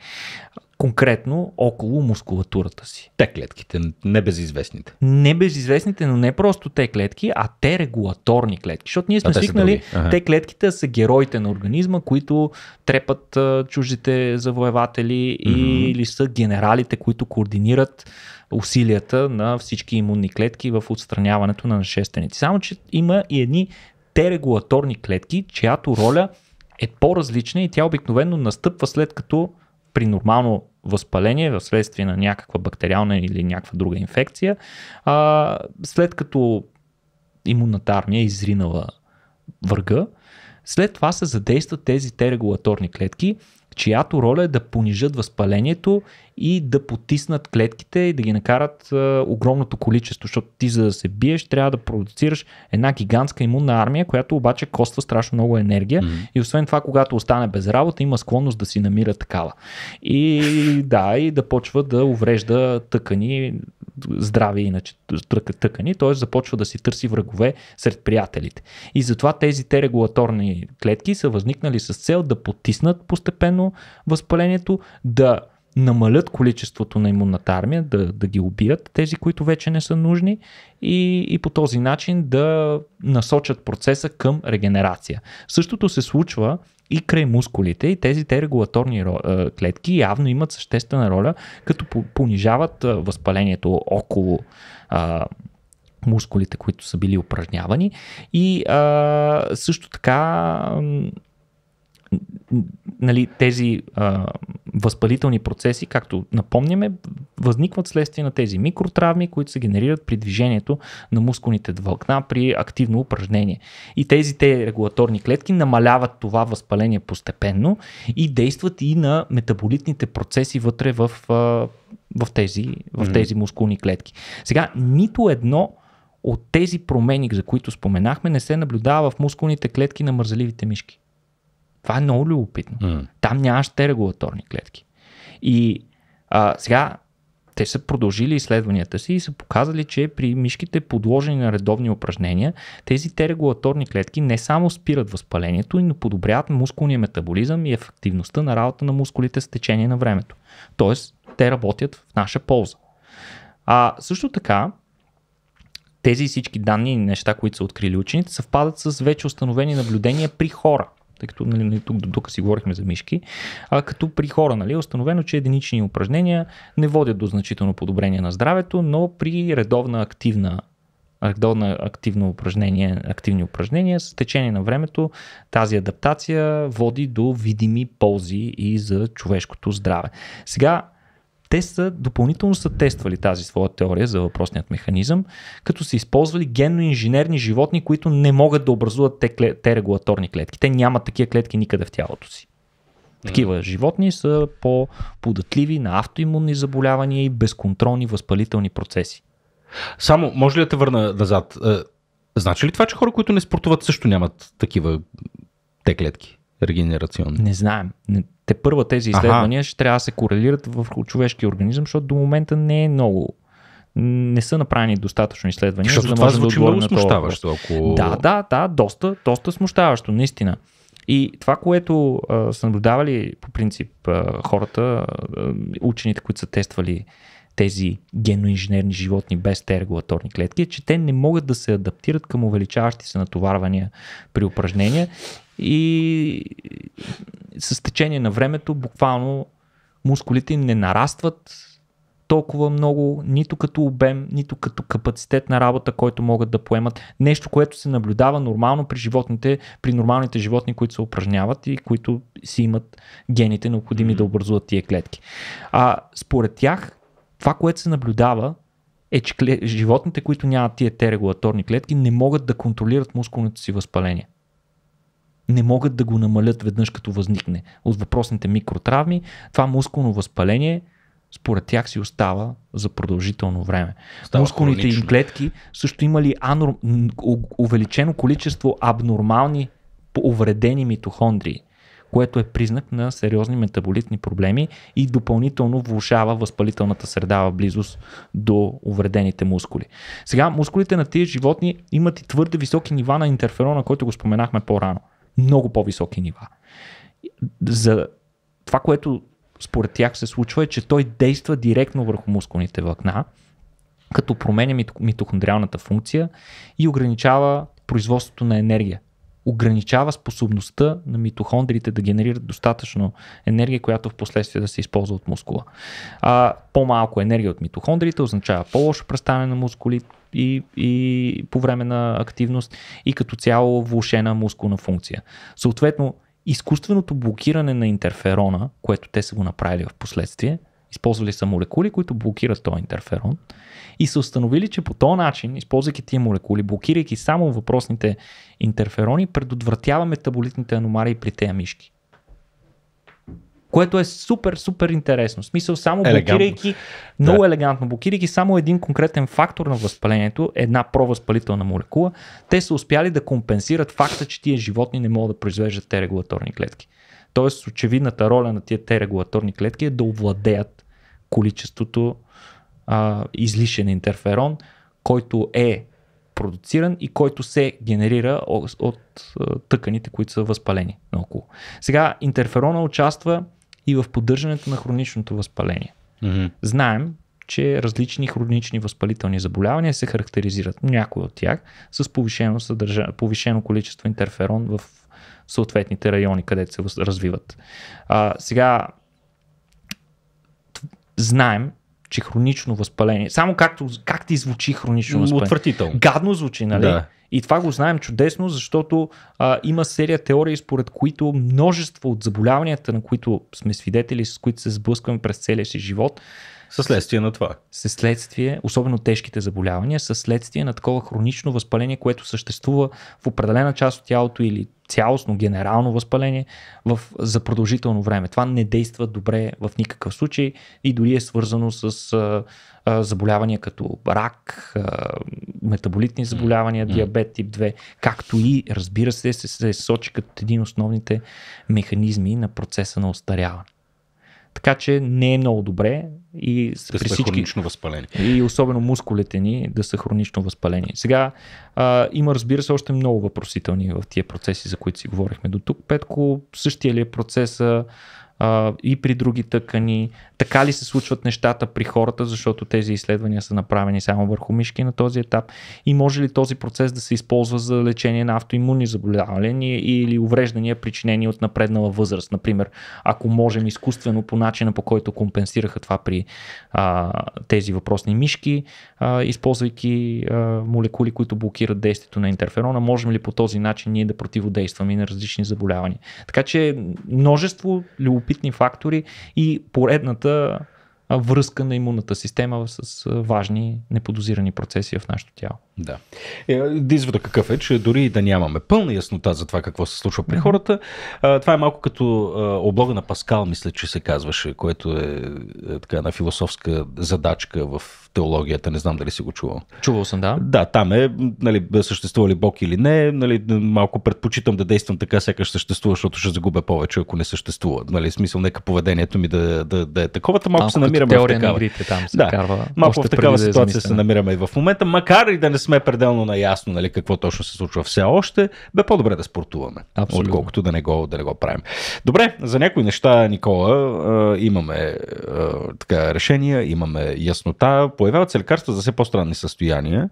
конкретно около мускулатурата си. Те клетките, не безизвестните. Не безизвестните, но не просто те клетки, а те регулаторни клетки. Защото ние сме а свикнали, те, ага. клетките са героите на организма, които трепат а, чуждите завоеватели mm-hmm. или са генералите, които координират усилията на всички имунни клетки в отстраняването на нашественици. Само, че има и едни те регулаторни клетки, чиято роля е по-различна и тя обикновено настъпва след като при нормално възпаление в следствие на някаква бактериална или някаква друга инфекция, а, след като имунната армия е изринала върга, след това се задействат тези Т регулаторни клетки, чиято роля е да понижат възпалението и да потиснат клетките и да ги накарат а, огромното количество, защото ти за да се биеш трябва да продуцираш една гигантска имунна армия, която обаче коства страшно много енергия mm-hmm. и освен това, когато остане без работа, има склонност да си намира такава. И да, и да почва да уврежда тъкани, здрави иначе тъкани, т.е. започва да си търси врагове сред приятелите. И затова тези те регулаторни клетки са възникнали с цел да потиснат постепенно възпалението, да намалят количеството на имунната армия, да, да ги убият тези, които вече не са нужни и, и по този начин да насочат процеса към регенерация. Същото се случва и край мускулите и тези те регулаторни клетки явно имат съществена роля, като понижават възпалението около а, мускулите, които са били упражнявани и а, също така нали, тези а, възпалителни процеси, както напомняме, възникват следствие на тези микротравми, които се генерират при движението на мускулните вълкна при активно упражнение. И тези те регулаторни клетки намаляват това възпаление постепенно и действат и на метаболитните процеси вътре в, а, в, тези, в тези мускулни клетки. Сега, нито едно от тези промени, за които споменахме, не се наблюдава в мускулните клетки на мързаливите мишки. Това е много любопитно. Mm. Там нямаш те регулаторни клетки. И а, сега те са продължили изследванията си и са показали, че при мишките подложени на редовни упражнения, тези те регулаторни клетки не само спират възпалението, но подобряват мускулния метаболизъм и ефективността на работа на мускулите с течение на времето. Тоест, те работят в наша полза. А също така, тези всички данни и неща, които са открили учените, съвпадат с вече установени наблюдения при хора тъй като нали, тук до тук си говорихме за мишки, а като при хора нали, е установено, че единични упражнения не водят до значително подобрение на здравето, но при редовна активна редовна активно упражнение, активни упражнения, с течение на времето тази адаптация води до видими ползи и за човешкото здраве. Сега те са допълнително са тествали тази своя теория за въпросният механизъм, като са използвали генноинженерни животни, които не могат да образуват те, те регулаторни клетки. Те нямат такива клетки никъде в тялото си. Такива животни са по-податливи на автоимунни заболявания и безконтролни възпалителни процеси. Само, може ли да те върна назад? Е, значи ли това, че хора, които не спортуват, също нямат такива те клетки? регенерационни? Не знаем. Те първа тези изследвания ще трябва да се корелират в човешкия организъм, защото до момента не е много не са направени достатъчно изследвания. Защото за да това звучи да много смущаващо. Ако... Да, да, да, доста, доста смущаващо, наистина. И това, което а, са наблюдавали по принцип а, хората, а, учените, които са тествали тези геноинженерни животни без те регулаторни клетки, е, че те не могат да се адаптират към увеличаващи се натоварвания при упражнения и с течение на времето буквално мускулите им не нарастват толкова много, нито като обем, нито като капацитет на работа, който могат да поемат. Нещо, което се наблюдава нормално при животните, при нормалните животни, които се упражняват и които си имат гените необходими mm-hmm. да образуват тия клетки. А, според тях, това, което се наблюдава, е, че животните, които нямат тия те регулаторни клетки, не могат да контролират мускулното си възпаление не могат да го намалят веднъж като възникне. От въпросните микротравми, това мускулно възпаление според тях си остава за продължително време. Става Мускулните хронично. им клетки също имали анор... увеличено количество абнормални увредени митохондрии, което е признак на сериозни метаболитни проблеми и допълнително влушава възпалителната среда в близост до увредените мускули. Сега мускулите на тези животни имат и твърде високи нива на интерферона, който го споменахме по-рано много по-високи нива. За това, което според тях се случва е, че той действа директно върху мускулните влакна, като променя митохондриалната функция и ограничава производството на енергия ограничава способността на митохондриите да генерират достатъчно енергия, която в последствие да се използва от мускула. А, по-малко енергия от митохондриите означава по-лошо представяне на мускули и, и по време на активност и като цяло влушена мускулна функция. Съответно, изкуственото блокиране на интерферона, което те са го направили в последствие, Използвали са молекули, които блокират този интерферон и са установили, че по този начин, използвайки тия молекули, блокирайки само въпросните интерферони, предотвратява метаболитните аномалии при тези мишки. Което е супер, супер интересно. В смисъл, само елегантно. блокирайки, много да. елегантно, блокирайки само един конкретен фактор на възпалението, една провъзпалителна молекула, те са успяли да компенсират факта, че тия животни не могат да произвеждат те регулаторни клетки. Тоест, очевидната роля на тия те регулаторни клетки е да овладеят количеството а, излишен интерферон, който е продуциран и който се генерира от, тъканите, които са възпалени наоколо. Сега интерферона участва и в поддържането на хроничното възпаление. Mm-hmm. Знаем, че различни хронични възпалителни заболявания се характеризират, някои от тях, с повишено, съдържа... повишено количество интерферон в съответните райони, където се развиват. А, сега знаем, че хронично възпаление, само както, как ти звучи хронично възпаление? Отвратително. Гадно звучи, нали? Да. И това го знаем чудесно, защото а, има серия теории, според които множество от заболяванията, на които сме свидетели, с които се сблъскваме през целия си живот, със следствие на това. Със следствие, особено тежките заболявания, със следствие на такова хронично възпаление, което съществува в определена част от тялото или цялостно, генерално възпаление в, за продължително време. Това не действа добре в никакъв случай и дори е свързано с а, а, заболявания като рак, а, метаболитни заболявания, диабет тип 2, както и, разбира се, се, се сочи като един от основните механизми на процеса на остаряване. Така че не е много добре и да при всички, хронично възпалени. И особено мускулите ни да са хронично възпалени. Сега а, има разбира се още много въпросителни в тия процеси, за които си говорихме до тук. Петко, същия ли е процеса? а, и при други тъкани. Така ли се случват нещата при хората, защото тези изследвания са направени само върху мишки на този етап и може ли този процес да се използва за лечение на автоимунни заболявания или увреждания, причинени от напреднала възраст, например, ако можем изкуствено по начина по който компенсираха това при а, тези въпросни мишки, а, използвайки а, молекули, които блокират действието на интерферона, можем ли по този начин ние да противодействаме на различни заболявания. Така че множество любопитни любопитни фактори и поредната връзка на имунната система с важни неподозирани процеси в нашето тяло. Да. Е, Извода какъв е, че дори да нямаме пълна яснота за това какво се случва при хората, това е малко като облога на Паскал, мисля, че се казваше, което е, е така една философска задачка в теологията, не знам дали си го чувал. Чувал съм, да. Да, там е, нали, съществува ли Бог или не, нали, малко предпочитам да действам така, сякаш съществува, защото ще загубя повече, ако не съществува. Нали, смисъл, нека поведението ми да, да, да е такова, малко малко се намираме в такава. На игрите, там се да, карва, малко в такава да е ситуация се намираме и в момента, макар и да не сме пределно наясно нали, какво точно се случва все още, бе по-добре да спортуваме, Абсолютно. отколкото да не, го, да не го правим. Добре, за някои неща, Никола, имаме така решения, имаме яснота, появяват се лекарства за все по-странни състояния.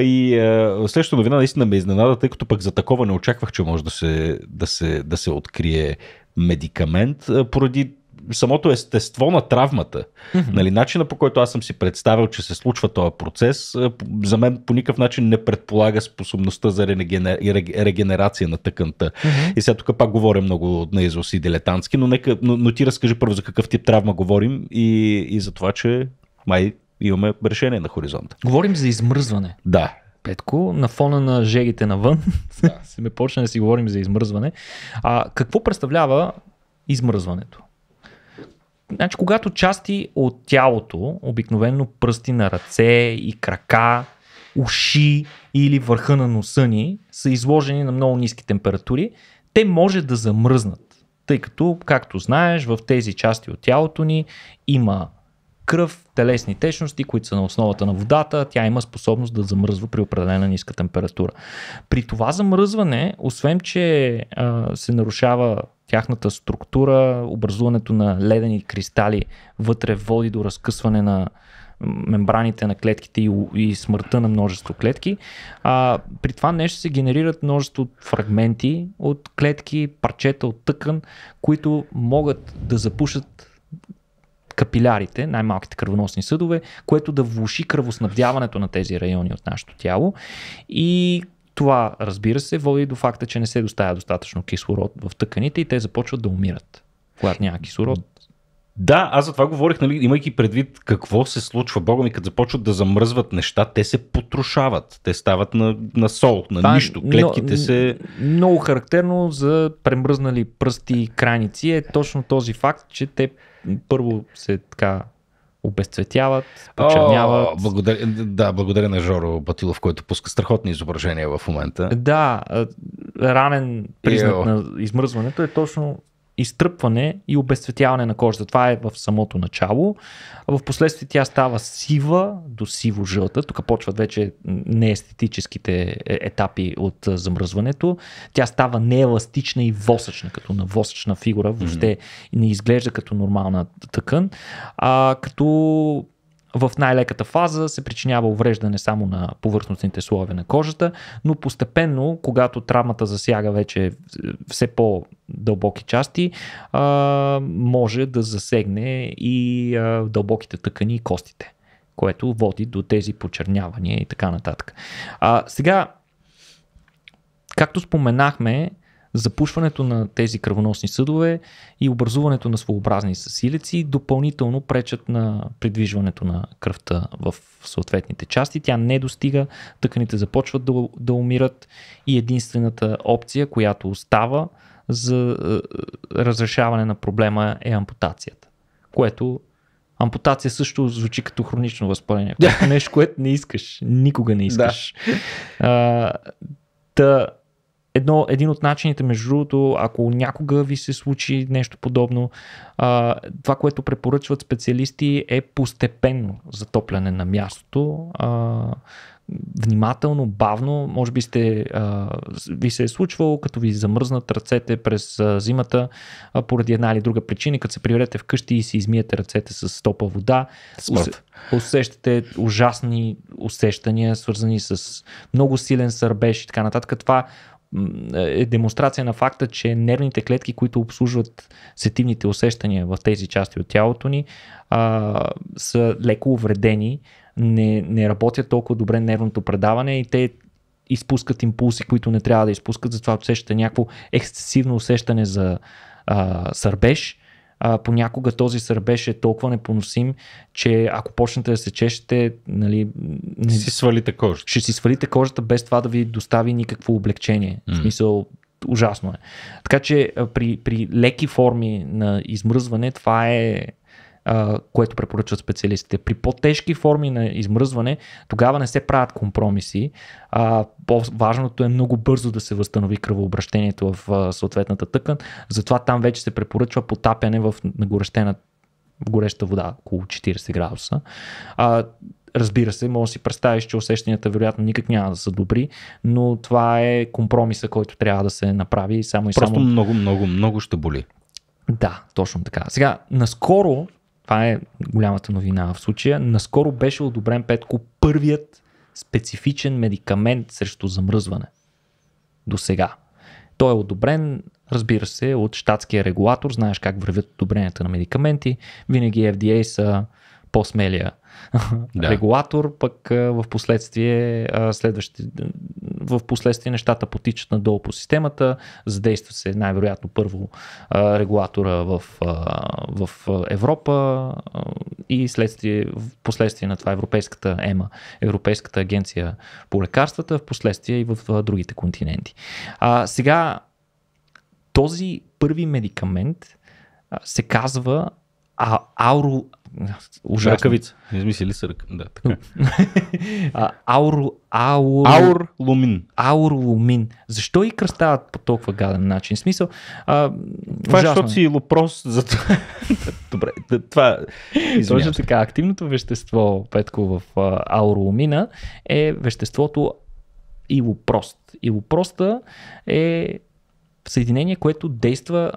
И а, е, следващата новина наистина ме изненада, тъй като пък за такова не очаквах, че може да се, да се, да се открие медикамент, е, поради самото естество на травмата. Mm-hmm. Нали, начина по който аз съм си представил, че се случва този процес, е, за мен по никакъв начин не предполага способността за регенерация на тъканта. Mm-hmm. И сега тук пак говоря много на изус и дилетантски, но, нека, но, но ти разкажи първо за какъв тип травма говорим и, и за това, че май имаме решение на хоризонта. Говорим за измръзване. Да. Петко, на фона на жегите навън, да. ме почна да си говорим за измръзване. А, какво представлява измръзването? Значи, когато части от тялото, обикновено пръсти на ръце и крака, уши или върха на носа ни са изложени на много ниски температури, те може да замръзнат. Тъй като, както знаеш, в тези части от тялото ни има кръв, телесни течности, които са на основата на водата, тя има способност да замръзва при определена ниска температура. При това замръзване, освен че а, се нарушава тяхната структура, образуването на ледени кристали вътре води до разкъсване на мембраните на клетките и, и смъртта на множество клетки. А, при това нещо се генерират множество фрагменти от клетки, парчета от тъкан, които могат да запушат капилярите, най-малките кръвоносни съдове, което да влуши кръвоснабдяването на тези райони от нашето тяло. И това, разбира се, води до факта, че не се доставя достатъчно кислород в тъканите и те започват да умират, когато няма кислород. Да, аз за това говорих, нали, имайки предвид какво се случва. Бога ми, като започват да замръзват неща, те се потрушават. Те стават на, на сол, на това, е нищо. Клетките но, се. Много характерно за премръзнали пръсти и крайници е точно този факт, че те първо се така обезцветяват, почерняват. О, благодаря, да, благодаря на Жоро Батилов, който пуска страхотни изображения в момента. Да, ранен признак Йо. на измръзването е точно изтръпване и обезцветяване на кожата. Това е в самото начало. В последствие тя става сива до сиво-жълта. Тук почват вече неестетическите е, етапи от замръзването. Тя става нееластична и восъчна, като на восъчна фигура. Въобще mm-hmm. не изглежда като нормална тъкън. А, като в най-леката фаза се причинява увреждане само на повърхностните слоеве на кожата, но постепенно, когато травмата засяга вече все по-дълбоки части, може да засегне и дълбоките тъкани и костите, което води до тези почернявания и така нататък. А, сега, както споменахме, Запушването на тези кръвоносни съдове и образуването на своеобразни съсилици допълнително пречат на придвижването на кръвта в съответните части. Тя не достига, тъканите започват да, да умират и единствената опция, която остава за е, е, разрешаване на проблема е ампутацията, което Ампутация също звучи като хронично възпаление. Което е нещо, което не искаш. Никога не искаш. Да. А, та, едно, един от начините, между другото, ако някога ви се случи нещо подобно, а, това, което препоръчват специалисти е постепенно затопляне на мястото. А, внимателно, бавно, може би сте, а, ви се е случвало, като ви замръзнат ръцете през а, зимата а, поради една или друга причина, като се приверете вкъщи и си измиете ръцете с топа вода, Усе, усещате ужасни усещания, свързани с много силен сърбеж и така нататък. Това е, е демонстрация на факта, че нервните клетки, които обслужват сетивните усещания в тези части от тялото ни, а, са леко увредени, не, не работят толкова добре нервното предаване и те изпускат импулси, които не трябва да изпускат, затова усещате някакво ексцесивно усещане за а, сърбеж а, понякога този сърбеж е толкова непоносим, че ако почнете да се чешете, нали, ще си свалите кожата. Ще си свалите кожата без това да ви достави никакво облегчение. Mm. В смисъл, ужасно е. Така че при, при леки форми на измръзване това е а, което препоръчват специалистите. При по-тежки форми на измръзване тогава не се правят компромиси. А, по-важното е много бързо да се възстанови кръвообращението в а, съответната тъкан, затова там вече се препоръчва потапяне в нагорещена в гореща вода, около 40 градуса. А, разбира се, може да си представиш, че усещанията вероятно никак няма да са добри, но това е компромиса, който трябва да се направи само и Просто само. много, много, много ще боли. Да, точно така. Сега, наскоро това е голямата новина в случая. Наскоро беше одобрен Петко първият специфичен медикамент срещу замръзване. До сега. Той е одобрен, разбира се, от щатския регулатор. Знаеш как вървят одобренията на медикаменти. Винаги FDA са по-смелия да. регулатор, пък в последствие, следващи, в последствие нещата потичат надолу по системата, задейства се най-вероятно първо регулатора в, в Европа и следствие, в последствие на това Европейската ЕМА, Европейската агенция по лекарствата, в последствие и в другите континенти. А, сега, този първи медикамент се казва Ауру. Ужасно. Ръкавица. Измислили са ръка. Да, така. а, аур, аур, аур лумин. Аур лумин. Защо и кръстават по толкова гаден начин? смисъл, а, това е, ужасно. е, защото си лопрос за това. Добре, това е. така, активното вещество, Петко, в ауролумина е веществото илопрост. Илопроста е съединение, което действа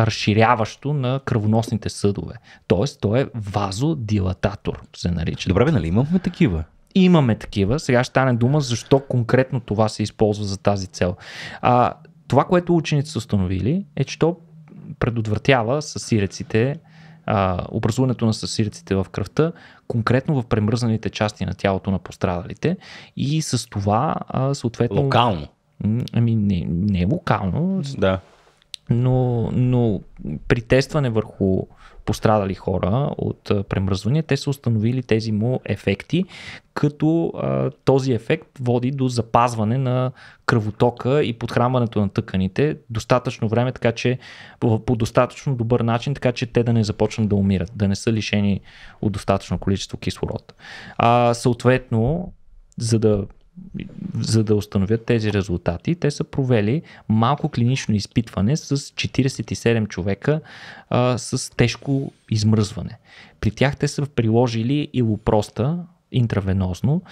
разширяващо на кръвоносните съдове. Тоест, той е вазодилататор, се нарича. Добре, бе, нали имаме такива? Имаме такива. Сега ще стане дума защо конкретно това се използва за тази цел. А, това, което учените са установили, е, че то предотвратява съсиреците, а, образуването на съсиреците в кръвта, конкретно в премръзаните части на тялото на пострадалите и с това а, съответно... Локално. Ами не, не е локално. Да но, но при тестване върху пострадали хора от премръзване, те са установили тези му ефекти, като а, този ефект води до запазване на кръвотока и подхранването на тъканите достатъчно време, така че по достатъчно добър начин, така че те да не започнат да умират, да не са лишени от достатъчно количество кислород. А, съответно, за да за да установят тези резултати, те са провели малко клинично изпитване с 47 човека а, с тежко измръзване. При тях те са приложили илопроста интравенозно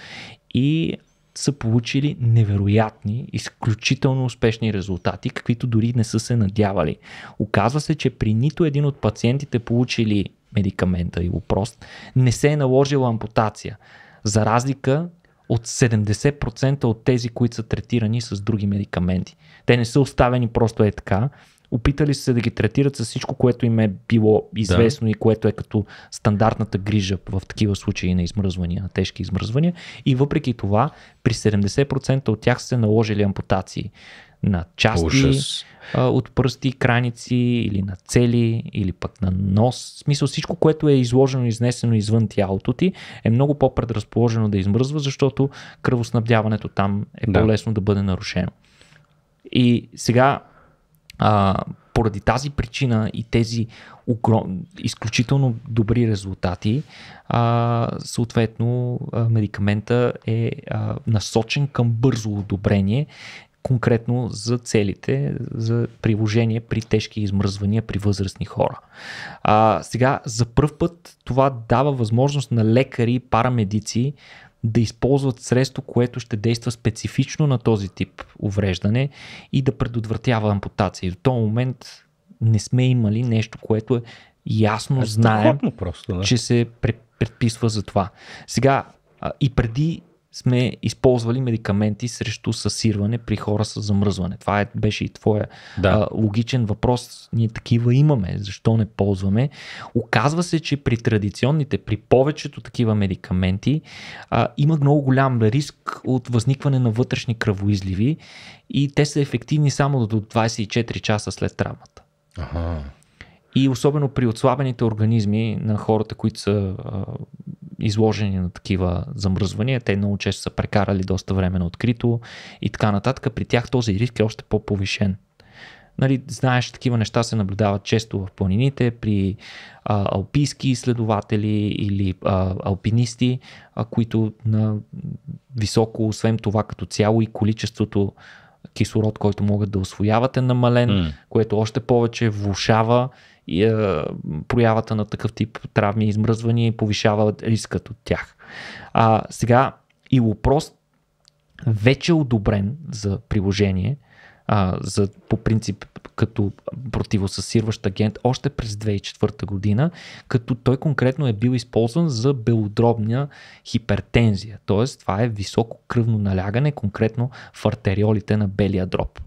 и са получили невероятни, изключително успешни резултати, каквито дори не са се надявали. Оказва се, че при нито един от пациентите, получили медикамента и илопрост, не се е наложила ампутация. За разлика от 70% от тези, които са третирани с други медикаменти. Те не са оставени просто е така. Опитали са да ги третират с всичко, което им е било известно да. и което е като стандартната грижа в такива случаи на измръзвания, на тежки измръзвания. И въпреки това, при 70% от тях са наложили ампутации на части, Ужас а, от пръсти, краници или на цели, или пък на нос. В смисъл всичко, което е изложено, изнесено извън тялото ти, е много по-предразположено да измръзва, защото кръвоснабдяването там е да. по-лесно да бъде нарушено. И сега а, поради тази причина и тези огром... изключително добри резултати, а, съответно а, медикамента е а, насочен към бързо одобрение конкретно за целите за приложение при тежки измръзвания при възрастни хора. А, сега, за първ път това дава възможност на лекари и парамедици да използват средство, което ще действа специфично на този тип увреждане и да предотвратява ампутация. До този момент не сме имали нещо, което е ясно е, знаем, просто, да. че се предписва за това. Сега, и преди сме използвали медикаменти срещу съсирване при хора с замръзване. Това е, беше и твоя да. а, логичен въпрос. Ние такива имаме. Защо не ползваме? Оказва се, че при традиционните, при повечето такива медикаменти а, има много голям риск от възникване на вътрешни кръвоизливи и те са ефективни само до 24 часа след травмата. Ага. И особено при отслабените организми на хората, които са изложени на такива замръзвания, те много често са прекарали доста време на открито и така нататък, при тях този риск е още по-повишен. Нали, знаеш, такива неща се наблюдават често в планините, при а, алпийски изследователи или а, алпинисти, а, които на високо, освен това като цяло и количеството кислород, който могат да освояват е намален, mm. което още повече влушава и, а, проявата на такъв тип травми, и измръзвания и повишава рискът от тях. А, сега лопрост: вече е одобрен за приложение, а, за, по принцип като противосъсирващ агент още през 2004 година, като той конкретно е бил използван за белодробна хипертензия. Т.е. това е високо кръвно налягане, конкретно в артериолите на белия дроб.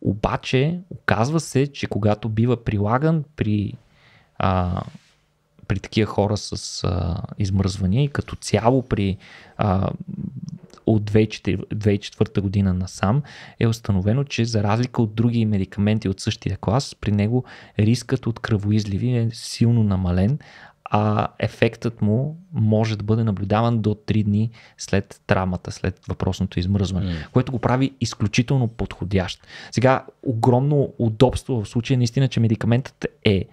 Обаче, оказва се, че когато бива прилаган при, а, при такива хора с а, измръзвания и като цяло при а, от 2004, 2004 година насам е установено, че за разлика от други медикаменти от същия клас, при него рискът от кръвоизливи е силно намален, а ефектът му може да бъде наблюдаван до 3 дни след травмата, след въпросното измръзване, mm. което го прави изключително подходящ. Сега, огромно удобство в случая наистина, че медикаментът е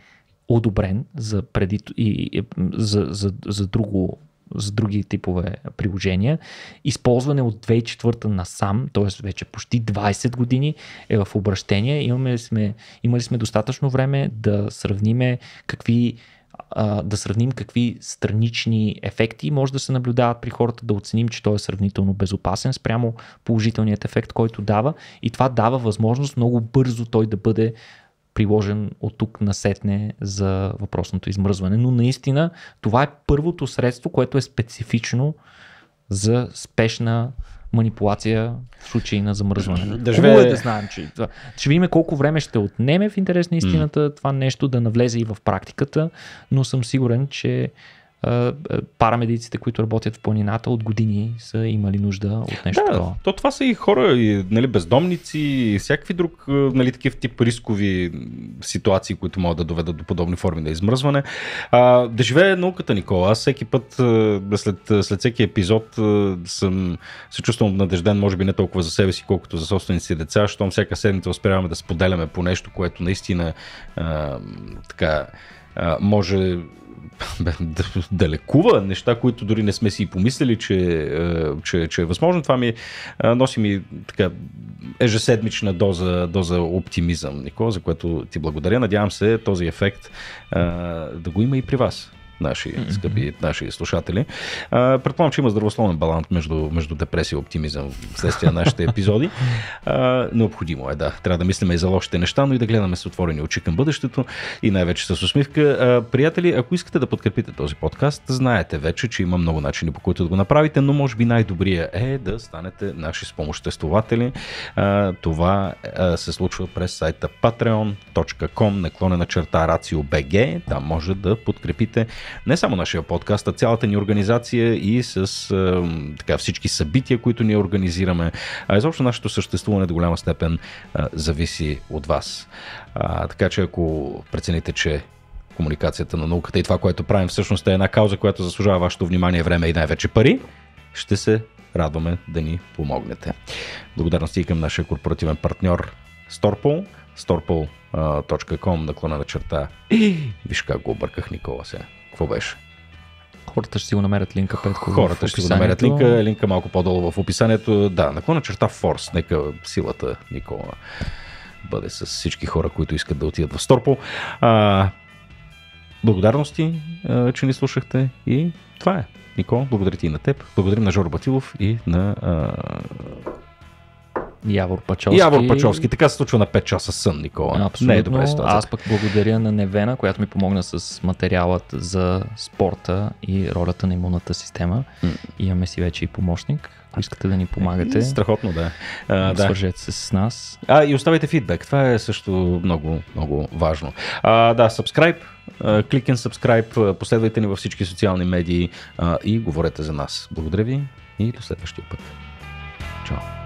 одобрен за, преди, и, и, за, за, за друго за други типове приложения. Използване от 2004 насам, т.е. вече почти 20 години е в обращение. Имаме сме, имали сме достатъчно време да сравниме какви да сравним какви странични ефекти може да се наблюдават при хората, да оценим, че той е сравнително безопасен спрямо положителният ефект, който дава. И това дава възможност много бързо той да бъде приложен от тук насетне за въпросното измръзване. Но наистина това е първото средство, което е специфично за спешна манипулация в случай на замръзване. Да е да знаем, че това. Ще видим колко време ще отнеме в интерес на истината mm. това нещо да навлезе и в практиката, но съм сигурен, че е, е, парамедиците, които работят в планината от години са имали нужда от нещо да, такова. То това са и хора, и, нали, бездомници, и всякакви друг, е, нали, такива тип рискови ситуации, които могат да доведат до подобни форми на измръзване. А, да живее науката, Никола. Аз всеки път, след, след всеки епизод, съм се чувствам обнадежден, може би не толкова за себе си, колкото за собствените си деца, щом всяка седмица успяваме да споделяме по нещо, което наистина а, така, а, може да, да лекува неща, които дори не сме си помислили, че, е, че, че е възможно. Това ми е, носи ми така ежеседмична доза, доза оптимизъм, Никола, за което ти благодаря. Надявам се този ефект е, да го има и при вас наши, mm-hmm. скъпи наши слушатели. А, предполагам, че има здравословен баланс между, между депресия и оптимизъм вследствие на нашите епизоди. А, необходимо е, да. Трябва да мислиме и за лошите неща, но и да гледаме с отворени очи към бъдещето и най-вече с усмивка. А, приятели, ако искате да подкрепите този подкаст, знаете вече, че има много начини по които да го направите, но може би най-добрия е да станете наши спомоществователи. А, това а, се случва през сайта patreon.com наклонена черта RACIOBG. Там може да подкрепите не само нашия подкаст, а цялата ни организация и с така, всички събития, които ние организираме. А изобщо нашето съществуване до голяма степен зависи от вас. А, така че ако прецените, че комуникацията на науката и това, което правим всъщност е една кауза, която заслужава вашето внимание, време и най-вече пари, ще се радваме да ни помогнете. Благодарности и към нашия корпоративен партньор Storpol, storpol.com наклона на черта. Виж как го обърках Никола се! какво беше? Хората ще си го намерят линка пред Хората ще си го намерят линка, линка е малко по-долу в описанието. Да, наклона черта Force, нека силата Никола бъде с всички хора, които искат да отидат в Сторпо. А, благодарности, а, че ни слушахте и това е. Никола, благодаря ти и на теб. Благодарим на Жоро Батилов и на а, Явор Пачовски. Явор Пачовски. Така се случва на 5 часа сън, Никола. Абсолютно. Не е добре ситуация. Аз пък благодаря на Невена, която ми помогна с материалът за спорта и ролята на имунната система. Mm. Имаме си вече и помощник. Ако искате да ни помагате. Е, страхотно, да. А, да. Свържете се с нас. А, и оставайте фидбек. Това е също много, много важно. А, да, subscribe, кликен subscribe, последвайте ни във всички социални медии а, и говорете за нас. Благодаря ви и до следващия път. Чао.